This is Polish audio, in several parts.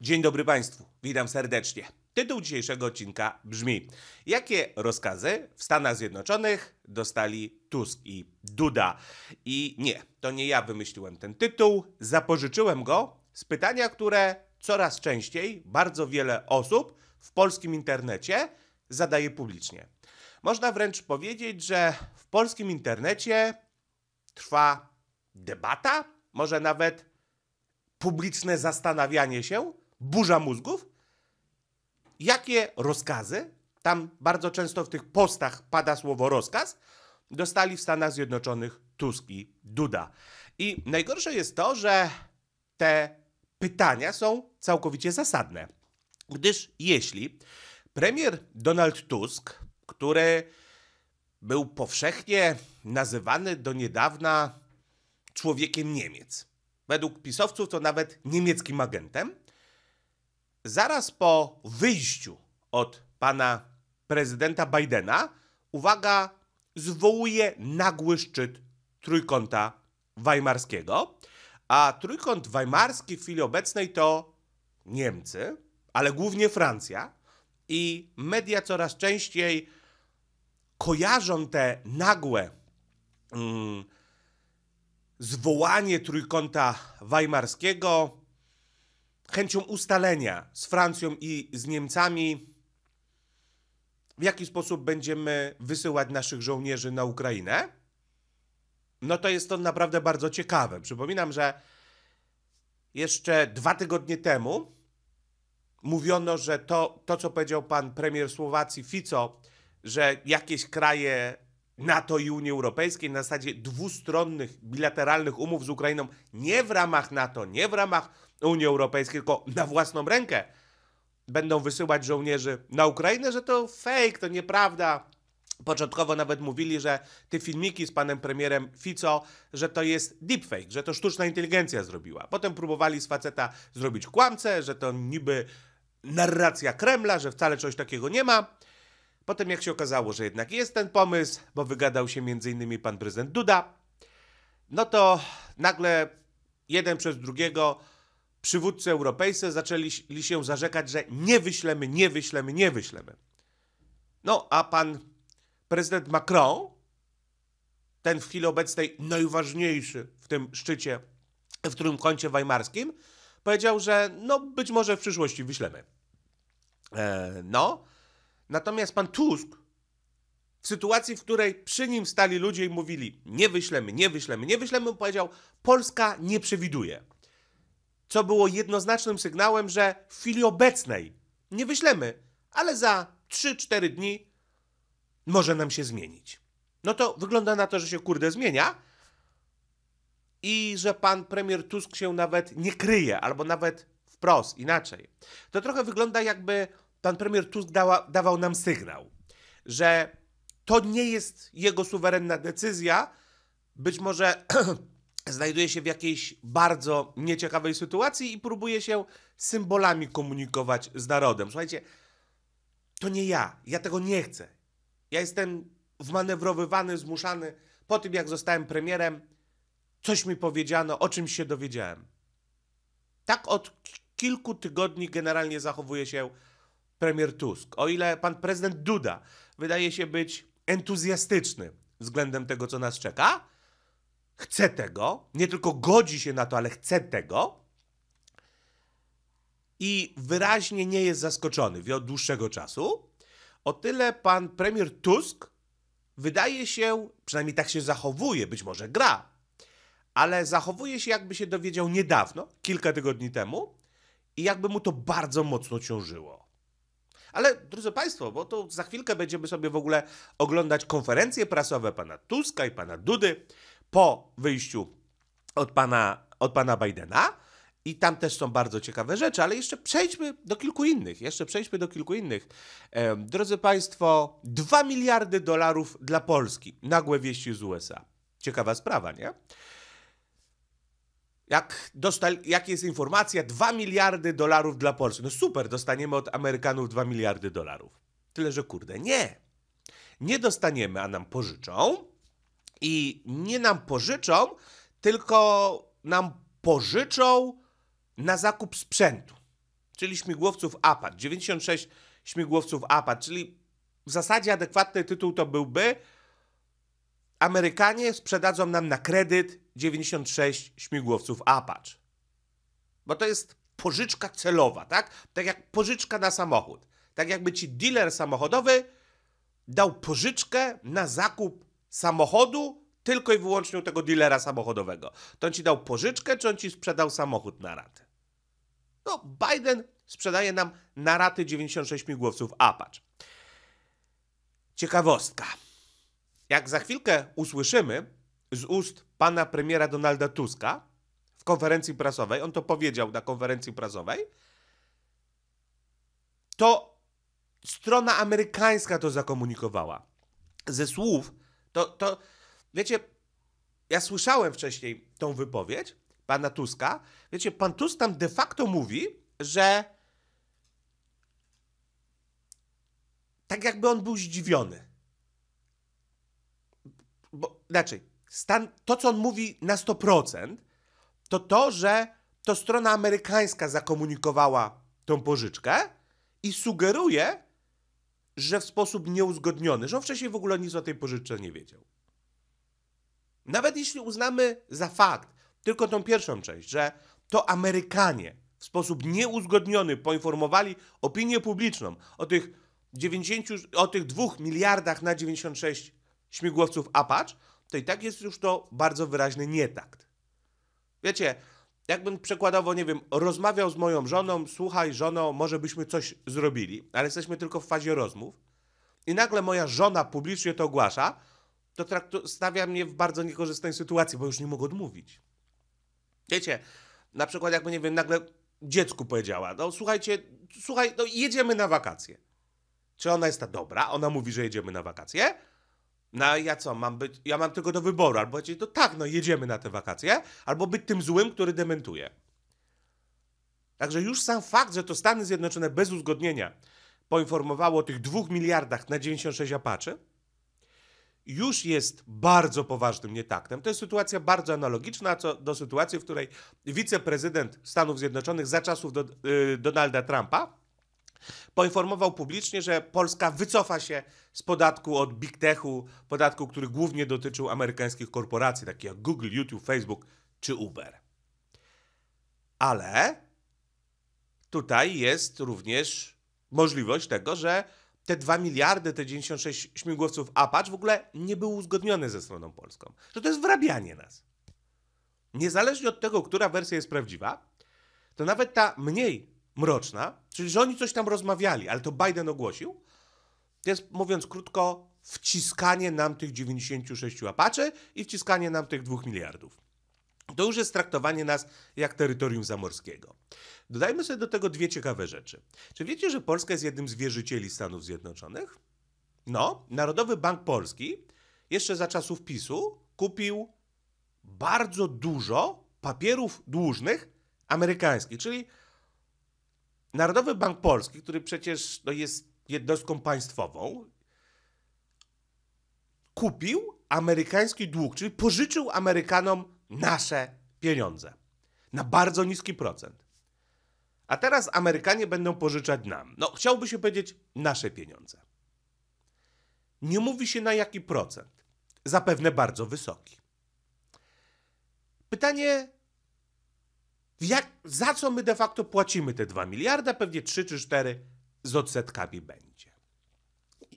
Dzień dobry Państwu, witam serdecznie. Tytuł dzisiejszego odcinka brzmi: Jakie rozkazy w Stanach Zjednoczonych dostali Tusk i Duda? I nie, to nie ja wymyśliłem ten tytuł, zapożyczyłem go z pytania, które coraz częściej bardzo wiele osób w polskim internecie zadaje publicznie. Można wręcz powiedzieć, że w polskim internecie trwa debata, może nawet publiczne zastanawianie się burza mózgów, jakie rozkazy, tam bardzo często w tych postach pada słowo rozkaz, dostali w Stanach Zjednoczonych Tusk i Duda. I najgorsze jest to, że te pytania są całkowicie zasadne. Gdyż jeśli premier Donald Tusk, który był powszechnie nazywany do niedawna człowiekiem Niemiec, według pisowców to nawet niemieckim agentem, zaraz po wyjściu od pana prezydenta Bidena, uwaga, zwołuje nagły szczyt trójkąta weimarskiego. A trójkąt weimarski w chwili obecnej to Niemcy, ale głównie Francja. I media coraz częściej kojarzą te nagłe mm, zwołanie trójkąta weimarskiego chęcią ustalenia z Francją i z Niemcami, w jaki sposób będziemy wysyłać naszych żołnierzy na Ukrainę, no to jest to naprawdę bardzo ciekawe. Przypominam, że jeszcze dwa tygodnie temu mówiono, że to, to co powiedział pan premier Słowacji Fico, że jakieś kraje NATO i Unii Europejskiej na zasadzie dwustronnych, bilateralnych umów z Ukrainą, nie w ramach NATO, nie w ramach Unii Europejskiej, tylko na własną rękę będą wysyłać żołnierzy na Ukrainę, że to fake, to nieprawda. Początkowo nawet mówili, że te filmiki z panem premierem Fico, że to jest deepfake, że to sztuczna inteligencja zrobiła. Potem próbowali z faceta zrobić kłamce, że to niby narracja Kremla, że wcale coś takiego nie ma. Potem jak się okazało, że jednak jest ten pomysł, bo wygadał się m.in. pan prezydent Duda, no to nagle jeden przez drugiego przywódcy europejscy zaczęli się zarzekać, że nie wyślemy, nie wyślemy, nie wyślemy. No a pan prezydent Macron, ten w chwili obecnej najważniejszy w tym szczycie, w którym kącie weimarskim, powiedział, że no być może w przyszłości wyślemy. E, no, natomiast pan Tusk w sytuacji, w której przy nim stali ludzie i mówili nie wyślemy, nie wyślemy, nie wyślemy, powiedział Polska nie przewiduje co było jednoznacznym sygnałem, że w chwili obecnej nie wyślemy, ale za 3-4 dni może nam się zmienić. No to wygląda na to, że się kurde zmienia i że pan premier Tusk się nawet nie kryje, albo nawet wprost inaczej. To trochę wygląda jakby pan premier Tusk dała, dawał nam sygnał, że to nie jest jego suwerenna decyzja. Być może znajduje się w jakiejś bardzo nieciekawej sytuacji i próbuje się symbolami komunikować z narodem. Słuchajcie, to nie ja, ja tego nie chcę. Ja jestem wmanewrowywany, zmuszany po tym, jak zostałem premierem, coś mi powiedziano, o czymś się dowiedziałem. Tak od kilku tygodni generalnie zachowuje się premier Tusk. O ile pan prezydent Duda wydaje się być entuzjastyczny względem tego, co nas czeka, chce tego, nie tylko godzi się na to, ale chce tego i wyraźnie nie jest zaskoczony od dłuższego czasu, o tyle pan premier Tusk wydaje się, przynajmniej tak się zachowuje, być może gra, ale zachowuje się jakby się dowiedział niedawno, kilka tygodni temu i jakby mu to bardzo mocno ciążyło. Ale drodzy Państwo, bo to za chwilkę będziemy sobie w ogóle oglądać konferencje prasowe pana Tuska i pana Dudy, po wyjściu od pana, od pana Bidena. I tam też są bardzo ciekawe rzeczy, ale jeszcze przejdźmy do kilku innych. Jeszcze przejdźmy do kilku innych. Drodzy Państwo, 2 miliardy dolarów dla Polski. Nagłe wieści z USA. Ciekawa sprawa, nie? Jak, dostal, jak jest informacja, 2 miliardy dolarów dla Polski. No super, dostaniemy od Amerykanów 2 miliardy dolarów. Tyle, że kurde, nie. Nie dostaniemy, a nam pożyczą i nie nam pożyczą, tylko nam pożyczą na zakup sprzętu, czyli śmigłowców APAT, 96 śmigłowców Apache, czyli w zasadzie adekwatny tytuł to byłby Amerykanie sprzedadzą nam na kredyt 96 śmigłowców Apache. Bo to jest pożyczka celowa, tak? Tak jak pożyczka na samochód. Tak jakby ci dealer samochodowy dał pożyczkę na zakup samochodu tylko i wyłącznie u tego dealera samochodowego. To on ci dał pożyczkę, czy on ci sprzedał samochód na raty? No, Biden sprzedaje nam na raty 96 migłowców Apache. Ciekawostka. Jak za chwilkę usłyszymy z ust pana premiera Donalda Tuska w konferencji prasowej, on to powiedział na konferencji prasowej, to strona amerykańska to zakomunikowała. Ze słów to, to wiecie, ja słyszałem wcześniej tą wypowiedź pana Tuska. Wiecie, pan Tusk tam de facto mówi, że tak jakby on był zdziwiony. Bo, znaczy, stan, to co on mówi na 100%, to to, że to strona amerykańska zakomunikowała tą pożyczkę i sugeruje, że w sposób nieuzgodniony, że on wcześniej w ogóle nic o tej pożyczce nie wiedział. Nawet jeśli uznamy za fakt tylko tą pierwszą część, że to Amerykanie w sposób nieuzgodniony poinformowali opinię publiczną o tych 90, o tych 2 miliardach na 96 śmigłowców Apache, to i tak jest już to bardzo wyraźny nietakt. Wiecie, jakbym przykładowo, nie wiem, rozmawiał z moją żoną, słuchaj, żono, może byśmy coś zrobili, ale jesteśmy tylko w fazie rozmów, i nagle moja żona publicznie to ogłasza, to traktu- stawia mnie w bardzo niekorzystnej sytuacji, bo już nie mogę odmówić. Wiecie, na przykład jakby, nie wiem, nagle dziecku powiedziała, no słuchajcie, słuchaj, no jedziemy na wakacje. Czy ona jest ta dobra? Ona mówi, że jedziemy na wakacje, no a ja co, mam być, ja mam tylko do wyboru, albo powiedzieć, to tak, no jedziemy na te wakacje, albo być tym złym, który dementuje. Także już sam fakt, że to Stany Zjednoczone bez uzgodnienia poinformowało o tych dwóch miliardach na 96 apaczy, już jest bardzo poważnym nietaktem. To jest sytuacja bardzo analogiczna co do sytuacji, w której wiceprezydent Stanów Zjednoczonych za czasów do, yy, Donalda Trumpa poinformował publicznie, że Polska wycofa się z podatku od Big Techu, podatku, który głównie dotyczył amerykańskich korporacji, takich jak Google, YouTube, Facebook czy Uber. Ale tutaj jest również możliwość tego, że te 2 miliardy, te 96 śmigłowców Apache w ogóle nie były uzgodnione ze stroną polską. Że to jest wrabianie nas. Niezależnie od tego, która wersja jest prawdziwa, to nawet ta mniej mroczna, czyli że oni coś tam rozmawiali, ale to Biden ogłosił, to jest, mówiąc krótko, wciskanie nam tych 96 apaczy i wciskanie nam tych 2 miliardów. To już jest traktowanie nas jak terytorium zamorskiego. Dodajmy sobie do tego dwie ciekawe rzeczy. Czy wiecie, że Polska jest jednym z wierzycieli Stanów Zjednoczonych? No, Narodowy Bank Polski jeszcze za czasów PiSu kupił bardzo dużo papierów dłużnych amerykańskich, czyli Narodowy Bank Polski, który przecież no, jest jednostką państwową, kupił amerykański dług, czyli pożyczył Amerykanom nasze pieniądze na bardzo niski procent. A teraz Amerykanie będą pożyczać nam. No, chciałby się powiedzieć, nasze pieniądze. Nie mówi się na jaki procent. Zapewne bardzo wysoki. Pytanie, jak, za co my de facto płacimy te 2 miliarda, pewnie 3 czy 4 z odsetkami będzie.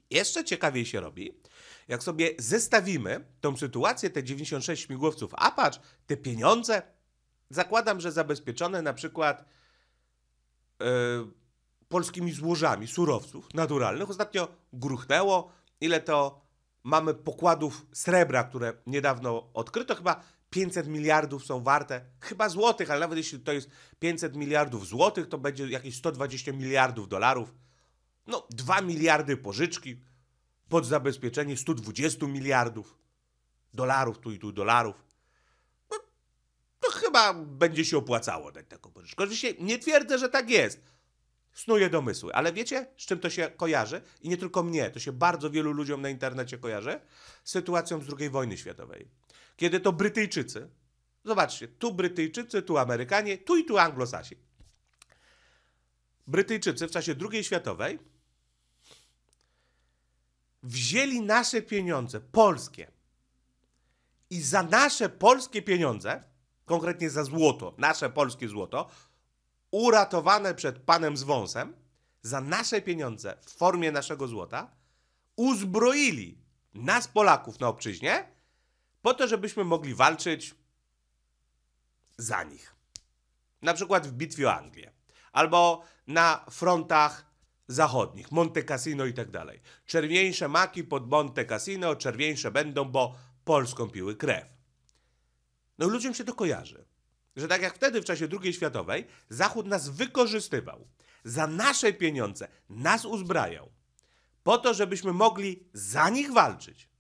Jeszcze ciekawiej się robi, jak sobie zestawimy tą sytuację, te 96 śmigłowców Apache, te pieniądze, zakładam, że zabezpieczone na przykład yy, polskimi złożami surowców naturalnych. Ostatnio gruchnęło, ile to mamy pokładów srebra, które niedawno odkryto, chyba 500 miliardów są warte, chyba złotych, ale nawet jeśli to jest 500 miliardów złotych, to będzie jakieś 120 miliardów dolarów. No, 2 miliardy pożyczki pod zabezpieczenie 120 miliardów dolarów, tu i tu dolarów. No, to chyba będzie się opłacało dać taką pożyczkę. Oczywiście nie twierdzę, że tak jest. Snuję domysły, ale wiecie, z czym to się kojarzy? I nie tylko mnie, to się bardzo wielu ludziom na internecie kojarzy. Z sytuacją z II wojny światowej kiedy to Brytyjczycy, zobaczcie, tu Brytyjczycy, tu Amerykanie, tu i tu Anglosasi. Brytyjczycy w czasie II światowej wzięli nasze pieniądze, polskie, i za nasze polskie pieniądze, konkretnie za złoto, nasze polskie złoto, uratowane przed panem z wąsem, za nasze pieniądze w formie naszego złota, uzbroili nas Polaków na obczyźnie po to, żebyśmy mogli walczyć za nich. Na przykład w bitwie o Anglię, albo na frontach zachodnich, Monte Cassino i tak dalej. Czerwieńsze maki pod Monte Cassino, czerwieńsze będą, bo Polską piły krew. No ludziom się to kojarzy, że tak jak wtedy w czasie II światowej, Zachód nas wykorzystywał. Za nasze pieniądze nas uzbrajał. Po to, żebyśmy mogli za nich walczyć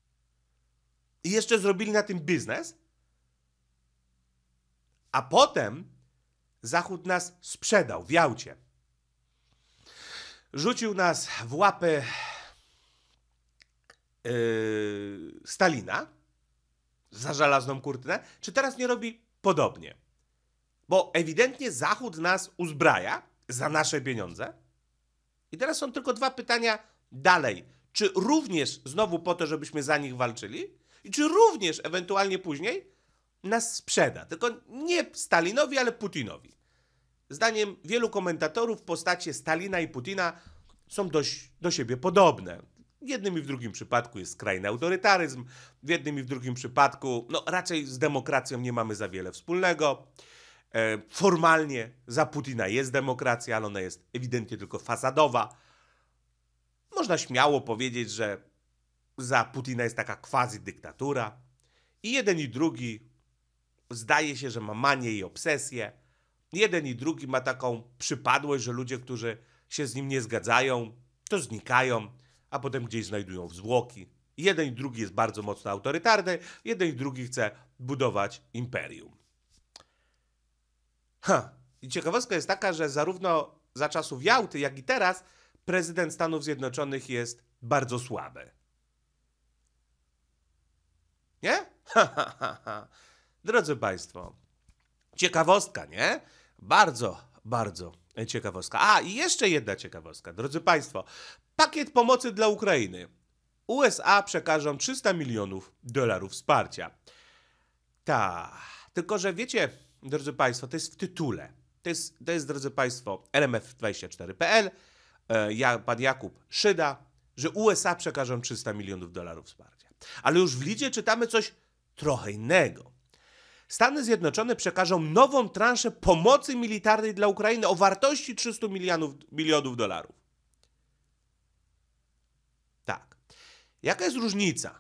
i jeszcze zrobili na tym biznes, a potem Zachód nas sprzedał w Jałcie. Rzucił nas w łapy yy, Stalina za żelazną kurtynę. Czy teraz nie robi podobnie? Bo ewidentnie Zachód nas uzbraja za nasze pieniądze. I teraz są tylko dwa pytania dalej. Czy również znowu po to, żebyśmy za nich walczyli? i czy również ewentualnie później nas sprzeda. Tylko nie Stalinowi, ale Putinowi. Zdaniem wielu komentatorów postacie Stalina i Putina są dość do siebie podobne. W jednym i w drugim przypadku jest skrajny autorytaryzm, w jednym i w drugim przypadku no, raczej z demokracją nie mamy za wiele wspólnego. E, formalnie za Putina jest demokracja, ale ona jest ewidentnie tylko fasadowa. Można śmiało powiedzieć, że za Putina jest taka quasi-dyktatura. I jeden i drugi zdaje się, że ma manię i obsesję. Jeden i drugi ma taką przypadłość, że ludzie, którzy się z nim nie zgadzają, to znikają, a potem gdzieś znajdują zwłoki. Jeden i drugi jest bardzo mocno autorytarny, jeden i drugi chce budować imperium. Ha. I ciekawostka jest taka, że zarówno za czasów Jałty, jak i teraz prezydent Stanów Zjednoczonych jest bardzo słaby. Nie? Drodzy Państwo, ciekawostka, nie? Bardzo, bardzo ciekawostka. A, i jeszcze jedna ciekawostka. Drodzy Państwo, pakiet pomocy dla Ukrainy. USA przekażą 300 milionów dolarów wsparcia. Tak, tylko że wiecie, drodzy Państwo, to jest w tytule. To jest, to jest drodzy Państwo, rmf24.pl, e, ja, pan Jakub Szyda, że USA przekażą 300 milionów dolarów wsparcia. Ale już w Lidzie czytamy coś trochę innego. Stany Zjednoczone przekażą nową transzę pomocy militarnej dla Ukrainy o wartości 300 milionów, milionów dolarów. Tak. Jaka jest różnica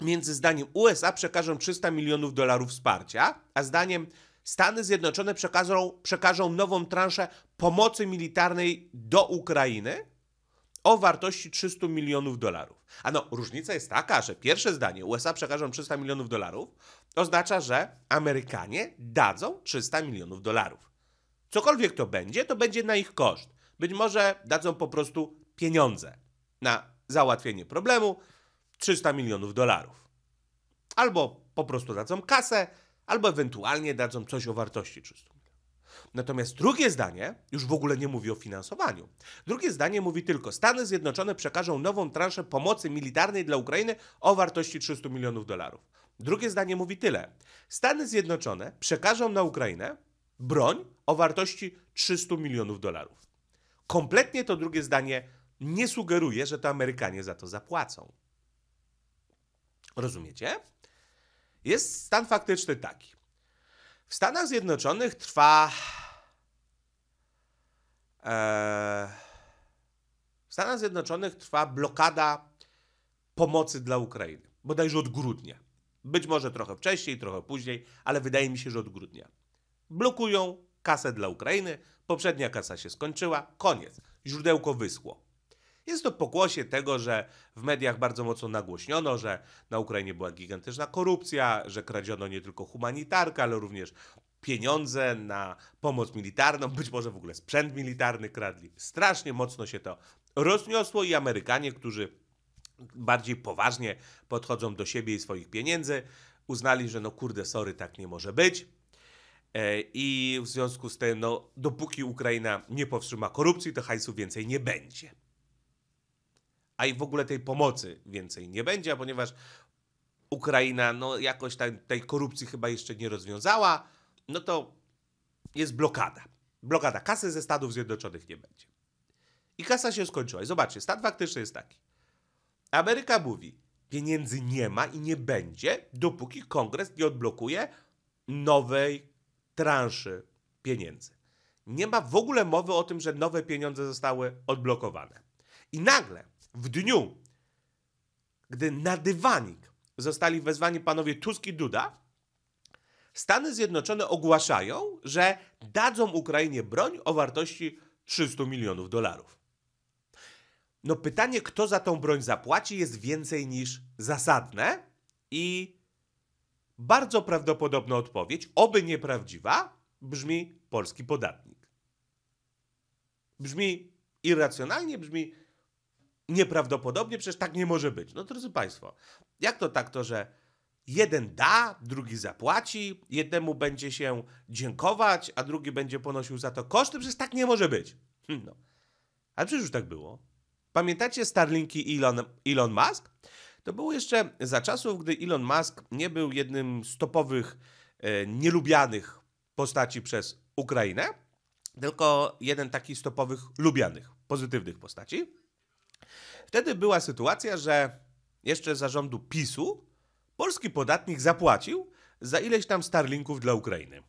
między zdaniem USA przekażą 300 milionów dolarów wsparcia, a zdaniem Stany Zjednoczone przekażą, przekażą nową transzę pomocy militarnej do Ukrainy? o wartości 300 milionów dolarów. A no, różnica jest taka, że pierwsze zdanie USA przekażą 300 milionów dolarów oznacza, że Amerykanie dadzą 300 milionów dolarów. Cokolwiek to będzie, to będzie na ich koszt. Być może dadzą po prostu pieniądze na załatwienie problemu 300 milionów dolarów. Albo po prostu dadzą kasę, albo ewentualnie dadzą coś o wartości 300. Natomiast drugie zdanie już w ogóle nie mówi o finansowaniu. Drugie zdanie mówi tylko: Stany Zjednoczone przekażą nową transzę pomocy militarnej dla Ukrainy o wartości 300 milionów dolarów. Drugie zdanie mówi tyle: Stany Zjednoczone przekażą na Ukrainę broń o wartości 300 milionów dolarów. Kompletnie to drugie zdanie nie sugeruje, że to Amerykanie za to zapłacą. Rozumiecie? Jest stan faktyczny taki. W Stanach Zjednoczonych trwa. E, w Stanach Zjednoczonych trwa blokada pomocy dla Ukrainy. Bodajże od grudnia. Być może trochę wcześniej, trochę później, ale wydaje mi się, że od grudnia. Blokują kasę dla Ukrainy. Poprzednia kasa się skończyła. Koniec. Źródełko wyschło. Jest to pokłosie tego, że w mediach bardzo mocno nagłośniono, że na Ukrainie była gigantyczna korupcja, że kradziono nie tylko humanitarkę, ale również pieniądze na pomoc militarną, być może w ogóle sprzęt militarny kradli. Strasznie mocno się to rozniosło i Amerykanie, którzy bardziej poważnie podchodzą do siebie i swoich pieniędzy, uznali, że no kurde, sorry, tak nie może być. E, I w związku z tym, no, dopóki Ukraina nie powstrzyma korupcji, to hajsu więcej nie będzie a i w ogóle tej pomocy więcej nie będzie, ponieważ Ukraina no, jakoś tam, tej korupcji chyba jeszcze nie rozwiązała, no to jest blokada. Blokada kasy ze Stanów Zjednoczonych nie będzie. I kasa się skończyła. I zobaczcie, stan faktyczny jest taki. Ameryka mówi, pieniędzy nie ma i nie będzie, dopóki kongres nie odblokuje nowej transzy pieniędzy. Nie ma w ogóle mowy o tym, że nowe pieniądze zostały odblokowane. I nagle w dniu, gdy na dywanik zostali wezwani panowie Tusk i Duda, Stany Zjednoczone ogłaszają, że dadzą Ukrainie broń o wartości 300 milionów dolarów. No pytanie, kto za tą broń zapłaci, jest więcej niż zasadne i bardzo prawdopodobna odpowiedź, oby nieprawdziwa, brzmi polski podatnik. Brzmi irracjonalnie, brzmi nieprawdopodobnie, przecież tak nie może być. No drodzy Państwo, jak to tak to, że jeden da, drugi zapłaci, jednemu będzie się dziękować, a drugi będzie ponosił za to koszty? Przecież tak nie może być. Hm, no. Ale przecież już tak było. Pamiętacie Starlinki Elon, Elon Musk? To było jeszcze za czasów, gdy Elon Musk nie był jednym z topowych, e, nielubianych postaci przez Ukrainę, tylko jeden taki z topowych, lubianych, pozytywnych postaci. Wtedy była sytuacja, że jeszcze zarządu PiSu polski podatnik zapłacił za ileś tam Starlinków dla Ukrainy.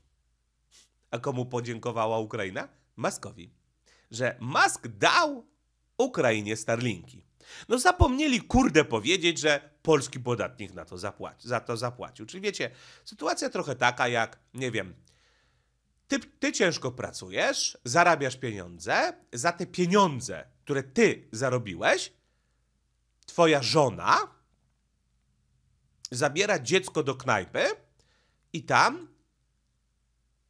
A komu podziękowała Ukraina? Maskowi. Że Mask dał Ukrainie Starlinki. No zapomnieli kurde powiedzieć, że polski podatnik na to zapłaci, za to zapłacił. Czyli wiecie, sytuacja trochę taka jak, nie wiem, ty, ty ciężko pracujesz, zarabiasz pieniądze, za te pieniądze które ty zarobiłeś, twoja żona zabiera dziecko do knajpy i tam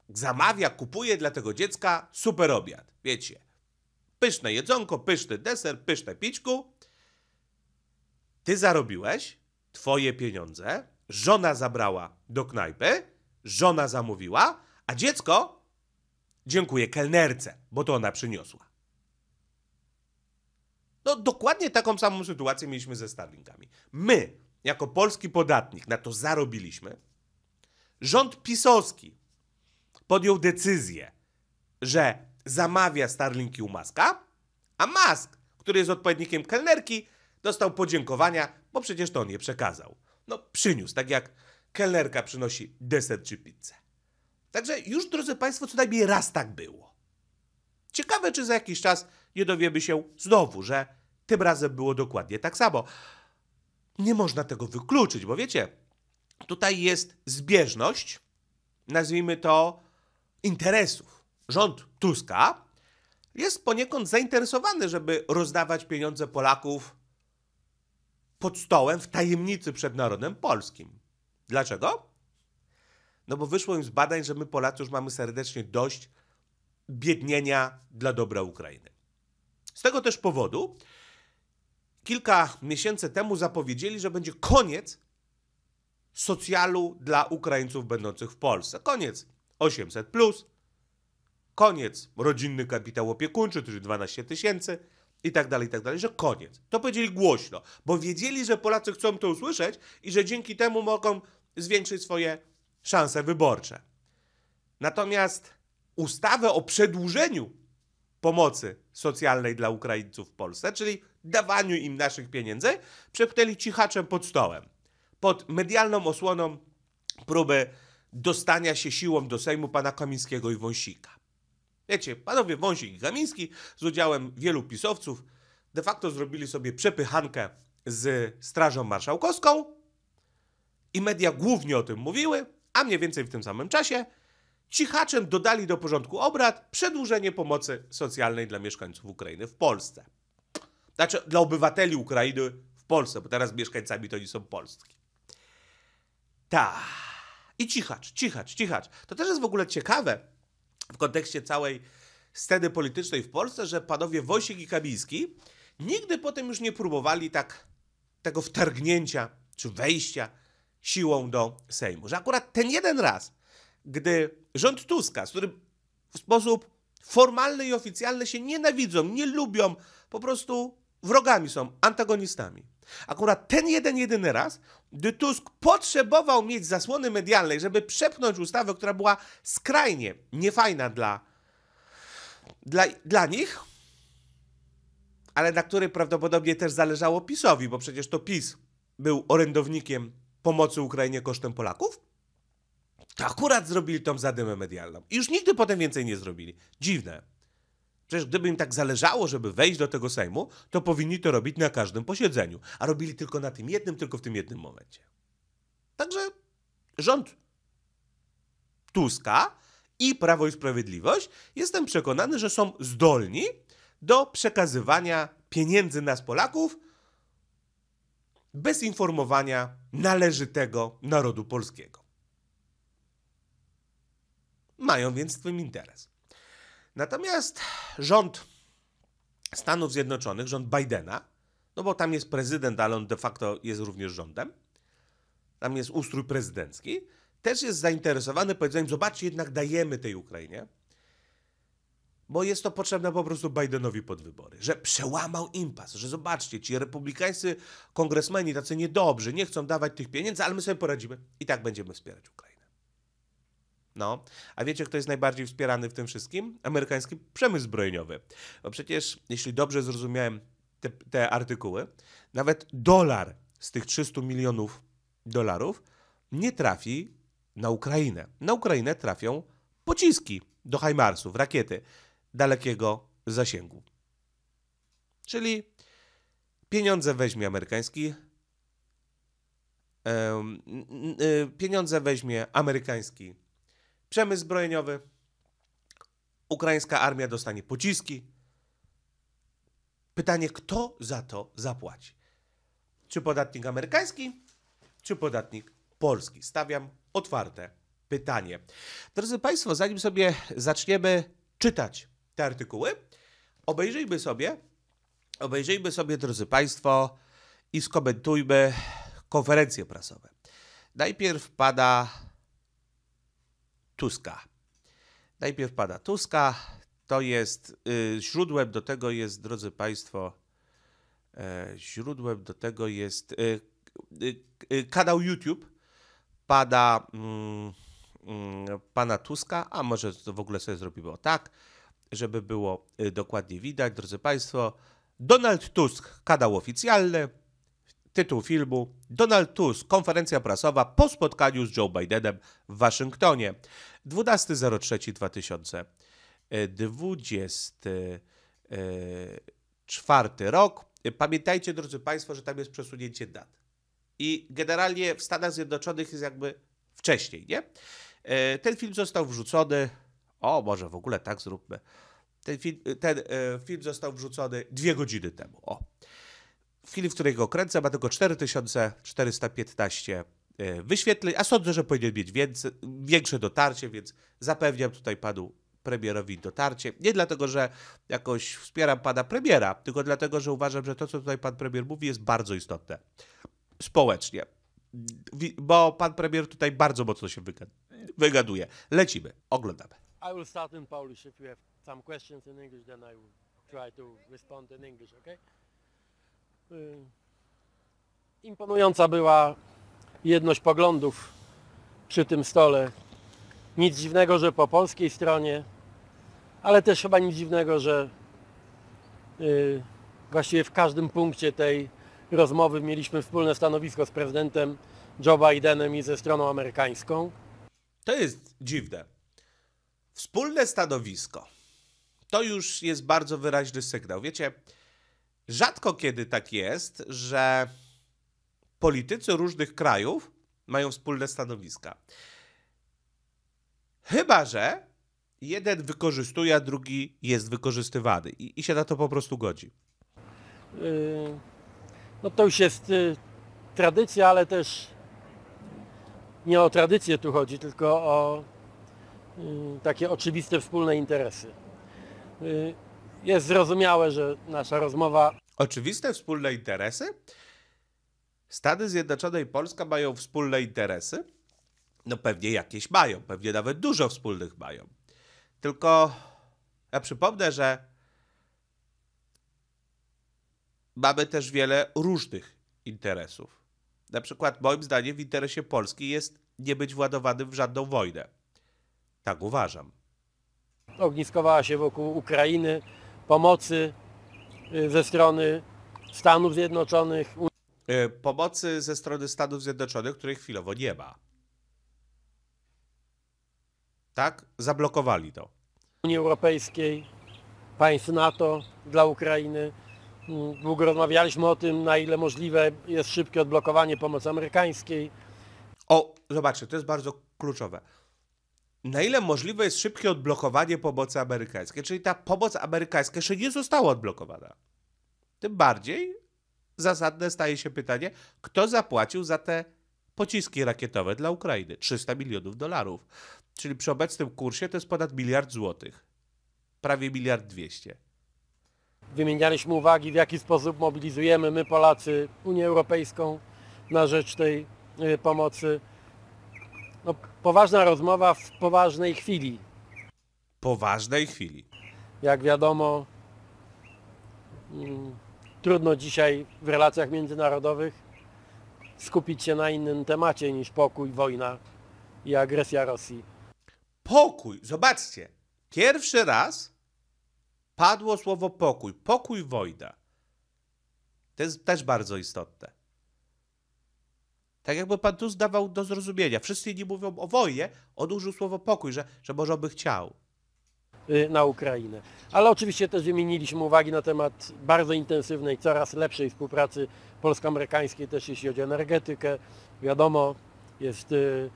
zamawia, kupuje dla tego dziecka super obiad. Wiecie, pyszne jedzonko, pyszny deser, pyszne pićku. Ty zarobiłeś twoje pieniądze, żona zabrała do knajpy, żona zamówiła, a dziecko dziękuję kelnerce, bo to ona przyniosła. No dokładnie taką samą sytuację mieliśmy ze Starlinkami. My, jako polski podatnik, na to zarobiliśmy. Rząd pisowski podjął decyzję, że zamawia Starlinki u Maska, a Mask, który jest odpowiednikiem kelnerki, dostał podziękowania, bo przecież to on je przekazał. No przyniósł, tak jak kelnerka przynosi deser czy pizzę. Także już, drodzy Państwo, co najmniej raz tak było. Ciekawe, czy za jakiś czas nie dowiemy się znowu, że tym razem było dokładnie tak samo. Nie można tego wykluczyć, bo wiecie, tutaj jest zbieżność, nazwijmy to interesów. Rząd Tuska jest poniekąd zainteresowany, żeby rozdawać pieniądze Polaków pod stołem w tajemnicy przed narodem polskim. Dlaczego? No bo wyszło im z badań, że my Polacy już mamy serdecznie dość biednienia dla dobra Ukrainy. Z tego też powodu kilka miesięcy temu zapowiedzieli, że będzie koniec socjalu dla Ukraińców będących w Polsce. Koniec 800, plus, koniec rodzinny kapitał opiekuńczy, czyli 12 tysięcy i tak dalej, i tak dalej, że koniec. To powiedzieli głośno, bo wiedzieli, że Polacy chcą to usłyszeć i że dzięki temu mogą zwiększyć swoje szanse wyborcze. Natomiast ustawę o przedłużeniu pomocy socjalnej dla Ukraińców w Polsce, czyli dawaniu im naszych pieniędzy, przepchnęli cichaczem pod stołem. Pod medialną osłoną próby dostania się siłą do Sejmu pana Kamińskiego i Wąsika. Wiecie, panowie Wąsik i Kamiński z udziałem wielu pisowców de facto zrobili sobie przepychankę z Strażą Marszałkowską i media głównie o tym mówiły, a mniej więcej w tym samym czasie cichaczem dodali do porządku obrad przedłużenie pomocy socjalnej dla mieszkańców Ukrainy w Polsce. Znaczy dla obywateli Ukrainy w Polsce, bo teraz mieszkańcami to nie są polscy. Ta. I cichacz, cichacz, cichacz. To też jest w ogóle ciekawe w kontekście całej sceny politycznej w Polsce, że panowie Wojsik i Kamiński nigdy potem już nie próbowali tak tego wtargnięcia czy wejścia siłą do Sejmu. Że akurat ten jeden raz, gdy rząd Tuska, z którym w sposób formalny i oficjalny się nienawidzą, nie lubią, po prostu wrogami są, antagonistami. Akurat ten jeden, jedyny raz, gdy Tusk potrzebował mieć zasłony medialnej, żeby przepchnąć ustawę, która była skrajnie niefajna dla, dla, dla nich, ale na której prawdopodobnie też zależało PiSowi, bo przecież to PiS był orędownikiem pomocy Ukrainie kosztem Polaków, to akurat zrobili tą zadymę medialną. I już nigdy potem więcej nie zrobili. Dziwne. Przecież gdyby im tak zależało, żeby wejść do tego Sejmu, to powinni to robić na każdym posiedzeniu, a robili tylko na tym jednym, tylko w tym jednym momencie. Także rząd Tuska i Prawo i Sprawiedliwość jestem przekonany, że są zdolni do przekazywania pieniędzy nas Polaków bez informowania należytego narodu polskiego. Mają więc w tym interes. Natomiast rząd Stanów Zjednoczonych, rząd Bidena, no bo tam jest prezydent, ale on de facto jest również rządem, tam jest ustrój prezydencki, też jest zainteresowany powiedzeniem, zobaczcie, jednak dajemy tej Ukrainie, bo jest to potrzebne po prostu Bidenowi pod wybory, że przełamał impas, że zobaczcie, ci republikańscy kongresmeni tacy niedobrzy, nie chcą dawać tych pieniędzy, ale my sobie poradzimy i tak będziemy wspierać Ukrainę. No. A wiecie, kto jest najbardziej wspierany w tym wszystkim? Amerykański przemysł zbrojeniowy. Bo przecież, jeśli dobrze zrozumiałem te, te artykuły, nawet dolar z tych 300 milionów dolarów nie trafi na Ukrainę. Na Ukrainę trafią pociski do Hajmarsów, rakiety dalekiego zasięgu. Czyli pieniądze weźmie amerykański, y, pieniądze weźmie amerykański przemysł zbrojeniowy, ukraińska armia dostanie pociski. Pytanie, kto za to zapłaci? Czy podatnik amerykański, czy podatnik polski? Stawiam otwarte pytanie. Drodzy Państwo, zanim sobie zaczniemy czytać te artykuły, obejrzyjmy sobie, obejrzyjmy sobie, drodzy Państwo, i skomentujmy konferencje prasowe. Najpierw pada Tuska. Najpierw pana Tuska. To jest yy, źródłem do tego jest, drodzy Państwo, yy, źródłem do tego jest y, y, y, kanał YouTube pana, mm, mm, pana Tuska, a może to w ogóle sobie zrobimy o tak, żeby było dokładnie widać, drodzy Państwo. Donald Tusk, kanał oficjalny, Tytuł filmu: Donald Tusk, konferencja prasowa po spotkaniu z Joe Bidenem w Waszyngtonie. 12.03.2024 e, rok. Pamiętajcie, drodzy Państwo, że tam jest przesunięcie dat. I generalnie w Stanach Zjednoczonych jest jakby wcześniej, nie? E, ten film został wrzucony. O, może w ogóle tak zróbmy. Ten, film, ten e, film został wrzucony dwie godziny temu. O, w chwili, w której go kręcę, ma tylko 4415 e, wyświetleń, a sądzę, że powinien mieć więcej, większe dotarcie, więc zapewniam tutaj panu premierowi dotarcie. Nie dlatego, że jakoś wspieram pana premiera, tylko dlatego, że uważam, że to, co tutaj pan premier mówi, jest bardzo istotne społecznie. Bo pan premier tutaj bardzo mocno się wygaduje. Lecimy, oglądamy. I will start in Polish. If you have some questions in English, then I will try to respond in English, okay? Y, imponująca była jedność poglądów przy tym stole. Nic dziwnego, że po polskiej stronie, ale też chyba nic dziwnego, że y, właściwie w każdym punkcie tej rozmowy mieliśmy wspólne stanowisko z prezydentem Joe Bidenem i ze stroną amerykańską. To jest dziwne. Wspólne stanowisko. To już jest bardzo wyraźny sygnał. Wiecie, Rzadko kiedy tak jest, że politycy różnych krajów mają wspólne stanowiska. Chyba, że jeden wykorzystuje, a drugi jest wykorzystywany i, i się na to po prostu godzi. Yy, no to już jest y, tradycja, ale też nie o tradycję tu chodzi, tylko o y, takie oczywiste wspólne interesy. Yy, jest zrozumiałe, że nasza rozmowa. Oczywiste wspólne interesy? Stany Zjednoczone i Polska mają wspólne interesy? No pewnie jakieś mają, pewnie nawet dużo wspólnych mają. Tylko ja przypomnę, że mamy też wiele różnych interesów. Na przykład, moim zdaniem, w interesie Polski jest nie być władowanym w żadną wojnę. Tak uważam. Ogniskowała się wokół Ukrainy, pomocy y, ze strony Stanów Zjednoczonych. E, pomocy ze strony Stanów Zjednoczonych, której chwilowo nie ma. Tak? Zablokowali to. Unii Europejskiej, państw NATO dla Ukrainy. Mm, długo rozmawialiśmy o tym, na ile możliwe jest szybkie odblokowanie pomocy amerykańskiej. O, zobaczcie, to jest bardzo kluczowe na ile możliwe jest szybkie odblokowanie pomocy amerykańskiej. Czyli ta pomoc amerykańska jeszcze nie została odblokowana. Tym bardziej zasadne staje się pytanie, kto zapłacił za te pociski rakietowe dla Ukrainy 300 milionów dolarów. Czyli przy obecnym kursie to jest ponad miliard złotych. Prawie miliard dwieście. Wymienialiśmy uwagi, w jaki sposób mobilizujemy my Polacy Unię Europejską na rzecz tej y, pomocy. No, Poważna rozmowa w poważnej chwili. Poważnej chwili. Jak wiadomo, mm, trudno dzisiaj w relacjach międzynarodowych skupić się na innym temacie niż pokój, wojna i agresja Rosji. Pokój, zobaczcie. Pierwszy raz padło słowo pokój, pokój wojna. To jest też bardzo istotne. Tak jakby Pan tu zdawał do zrozumienia. Wszyscy nie mówią o wojnie, on użył słowo pokój, że, że może by chciał. Y, na Ukrainę. Ale oczywiście też wymieniliśmy uwagi na temat bardzo intensywnej, coraz lepszej współpracy polsko-amerykańskiej też jeśli chodzi o energetykę. Wiadomo, jest, y,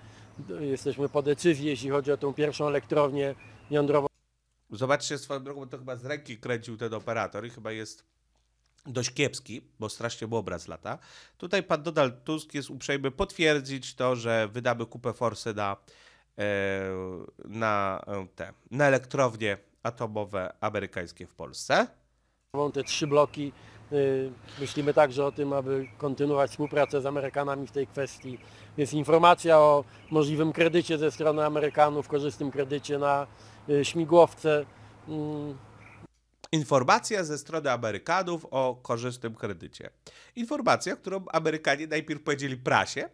jesteśmy po decyzji, jeśli chodzi o tą pierwszą elektrownię jądrową. Zobaczcie swoją drogą, to chyba z ręki kręcił ten operator i chyba jest dość kiepski, bo strasznie był obraz lata. Tutaj pan Donald Tusk jest uprzejmy potwierdzić to, że wydamy kupę forsy na, e, na, e, te, na elektrownie atomowe amerykańskie w Polsce. Te trzy bloki e, Myślimy także o tym, aby kontynuować współpracę z Amerykanami w tej kwestii. Jest informacja o możliwym kredycie ze strony Amerykanów, korzystnym kredycie na śmigłowce. Mm, Informacja ze strony Amerykanów o korzystnym kredycie. Informacja, którą Amerykanie najpierw powiedzieli prasie,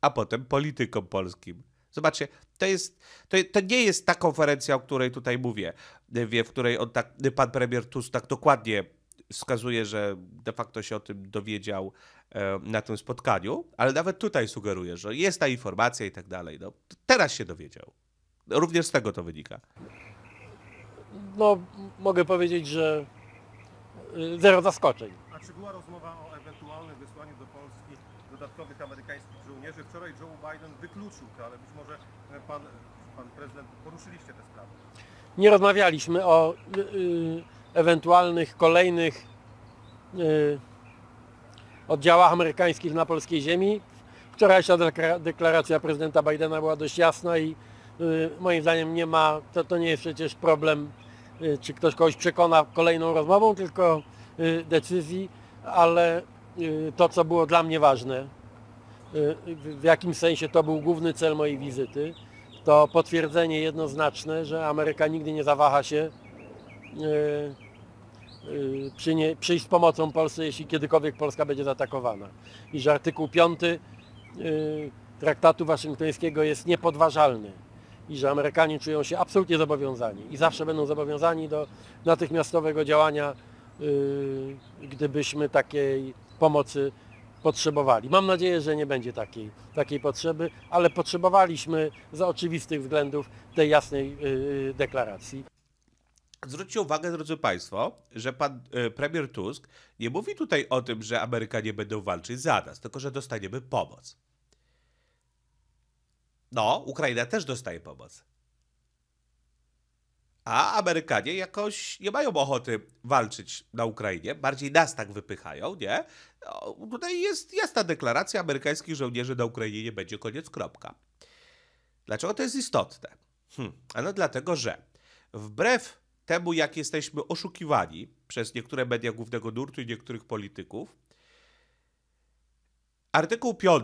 a potem politykom polskim. Zobaczcie, to, jest, to, to nie jest ta konferencja, o której tutaj mówię, w której on tak, pan premier Tusk tak dokładnie wskazuje, że de facto się o tym dowiedział e, na tym spotkaniu, ale nawet tutaj sugeruje, że jest ta informacja i tak dalej. No, teraz się dowiedział. No, również z tego to wynika no, mogę powiedzieć, że y, zero zaskoczeń. A czy była rozmowa o ewentualnym wysłaniu do Polski dodatkowych amerykańskich żołnierzy? Wczoraj Joe Biden wykluczył to, ale być może e, pan, pan prezydent poruszyliście tę sprawę. Nie rozmawialiśmy o y, y, ewentualnych kolejnych oddziałach amerykańskich na polskiej ziemi. Wczorajsza deklaracja prezydenta Bidena była dość jasna i moim zdaniem nie ma, to, to nie jest przecież problem Y, czy ktoś kogoś przekona kolejną rozmową, tylko y, decyzji, ale y, to, co było dla mnie ważne, w jakim sensie to był główny cel mojej wizyty, to potwierdzenie jednoznaczne, że Ameryka nigdy nie zawaha się przy nie, przyjść z pomocą Polsce, jeśli kiedykolwiek Polska będzie zaatakowana. I że artykuł 5 Traktatu Waszyngtońskiego jest niepodważalny i że Amerykanie czują się absolutnie zobowiązani i zawsze będą zobowiązani do natychmiastowego działania, yy, gdybyśmy takiej pomocy potrzebowali. Mam nadzieję, że nie będzie takiej, takiej potrzeby, ale potrzebowaliśmy za oczywistych względów tej jasnej yy, yy, deklaracji. Zwróćcie uwagę, drodzy Państwo, że pan e, premier Tusk nie mówi tutaj o tym, że Amerykanie będą walczyć za nas, tylko że dostaniemy pomoc. No, Ukraina też dostaje pomoc. A Amerykanie jakoś nie mają ochoty walczyć na Ukrainie, bardziej nas tak wypychają, nie? No, tutaj jest jasna deklaracja amerykańskich żołnierzy na Ukrainie nie będzie koniec, kropka. Dlaczego to jest istotne? Hm, ano dlatego, że wbrew temu, jak jesteśmy oszukiwani przez niektóre media głównego nurtu i niektórych polityków, artykuł 5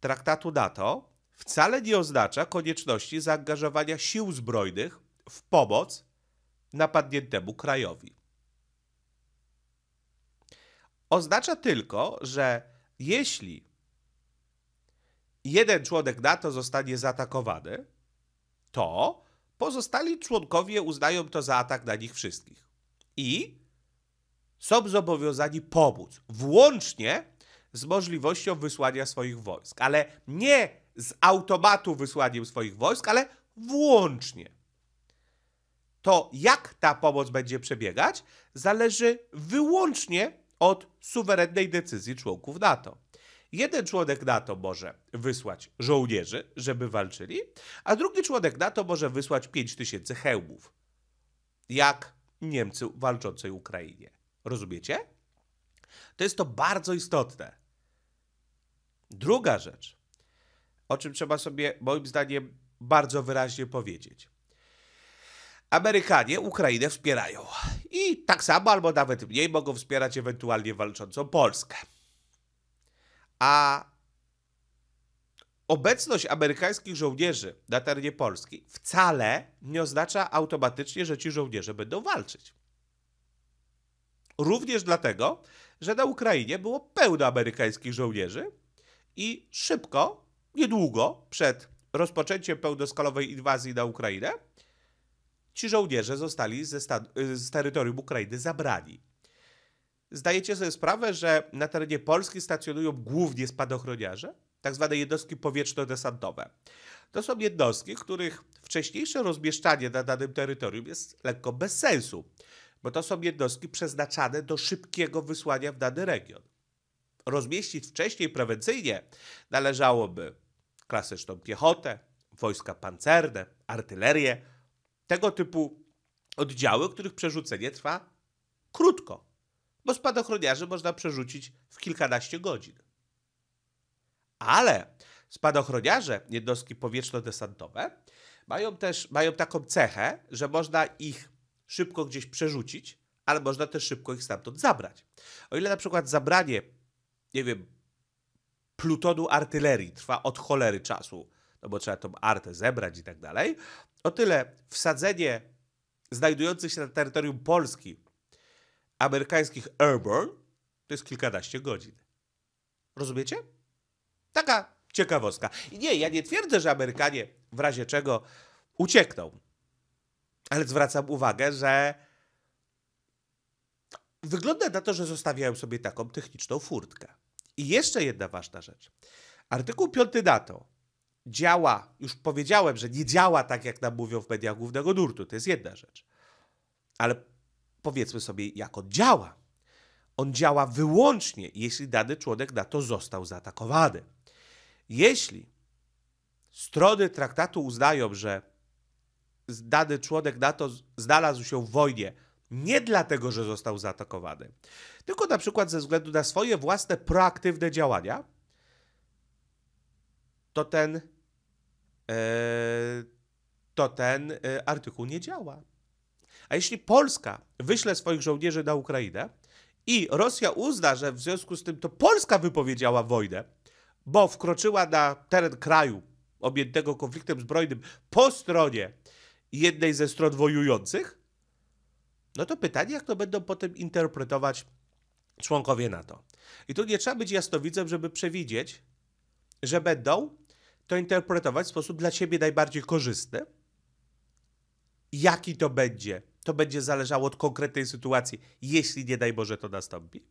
traktatu NATO wcale nie oznacza konieczności zaangażowania sił zbrojnych w pomoc napadniętemu krajowi. Oznacza tylko, że jeśli jeden członek NATO zostanie zaatakowany, to pozostali członkowie uznają to za atak na nich wszystkich. I są zobowiązani pomóc, włącznie z możliwością wysłania swoich wojsk, ale nie z automatu wysłaniem swoich wojsk, ale włącznie. To, jak ta pomoc będzie przebiegać, zależy wyłącznie od suwerennej decyzji członków NATO. Jeden członek NATO może wysłać żołnierzy, żeby walczyli, a drugi członek NATO może wysłać 5000 hełmów, jak Niemcy w walczącej Ukrainie. Rozumiecie? To jest to bardzo istotne. Druga rzecz o czym trzeba sobie moim zdaniem bardzo wyraźnie powiedzieć. Amerykanie Ukrainę wspierają i tak samo albo nawet mniej mogą wspierać ewentualnie walczącą Polskę. A obecność amerykańskich żołnierzy na terenie Polski wcale nie oznacza automatycznie, że ci żołnierze będą walczyć. Również dlatego, że na Ukrainie było pełno amerykańskich żołnierzy i szybko niedługo przed rozpoczęciem pełnoskalowej inwazji na Ukrainę, ci żołnierze zostali ze y, z terytorium Ukrainy zabrani. Zdajecie sobie sprawę, że na terenie Polski stacjonują głównie spadochroniarze, tak zwane jednostki powietrzno-desantowe. To są jednostki, których wcześniejsze rozmieszczanie na danym terytorium jest lekko bez sensu, bo to są jednostki przeznaczane do szybkiego wysłania w dany region. Rozmieścić wcześniej prewencyjnie należałoby klasyczną piechotę, wojska pancerne, artylerię, tego typu oddziały, których przerzucenie trwa krótko, bo spadochroniarzy można przerzucić w kilkanaście godzin. Ale spadochroniarze, jednostki powietrzno-desantowe, mają też mają taką cechę, że można ich szybko gdzieś przerzucić, ale można też szybko ich stamtąd zabrać. O ile na przykład zabranie, nie wiem, plutonu artylerii trwa od cholery czasu, no bo trzeba tą artę zebrać i tak dalej, o tyle wsadzenie znajdujących się na terytorium Polski amerykańskich airborne to jest kilkanaście godzin. Rozumiecie? Taka ciekawostka. I nie, ja nie twierdzę, że Amerykanie w razie czego uciekną, ale zwracam uwagę, że wygląda na to, że zostawiają sobie taką techniczną furtkę. I jeszcze jedna ważna rzecz. Artykuł 5 NATO działa, już powiedziałem, że nie działa tak, jak nam mówią w mediach głównego nurtu, to jest jedna rzecz. Ale powiedzmy sobie, jak on działa. On działa wyłącznie, jeśli dany członek NATO został zaatakowany. Jeśli strony traktatu uznają, że dany członek NATO znalazł się w wojnie nie dlatego, że został zaatakowany, tylko na przykład ze względu na swoje własne proaktywne działania, to ten, e, to ten e, artykuł nie działa. A jeśli Polska wyśle swoich żołnierzy na Ukrainę i Rosja uzna, że w związku z tym to Polska wypowiedziała wojnę, bo wkroczyła na teren kraju objętego konfliktem zbrojnym po stronie jednej ze stron wojujących, no to pytanie, jak to będą potem interpretować członkowie NATO. I tu nie trzeba być jasnowidzem, żeby przewidzieć, że będą to interpretować w sposób dla siebie najbardziej korzystny. Jaki to będzie, to będzie zależało od konkretnej sytuacji, jeśli nie daj Boże to nastąpi.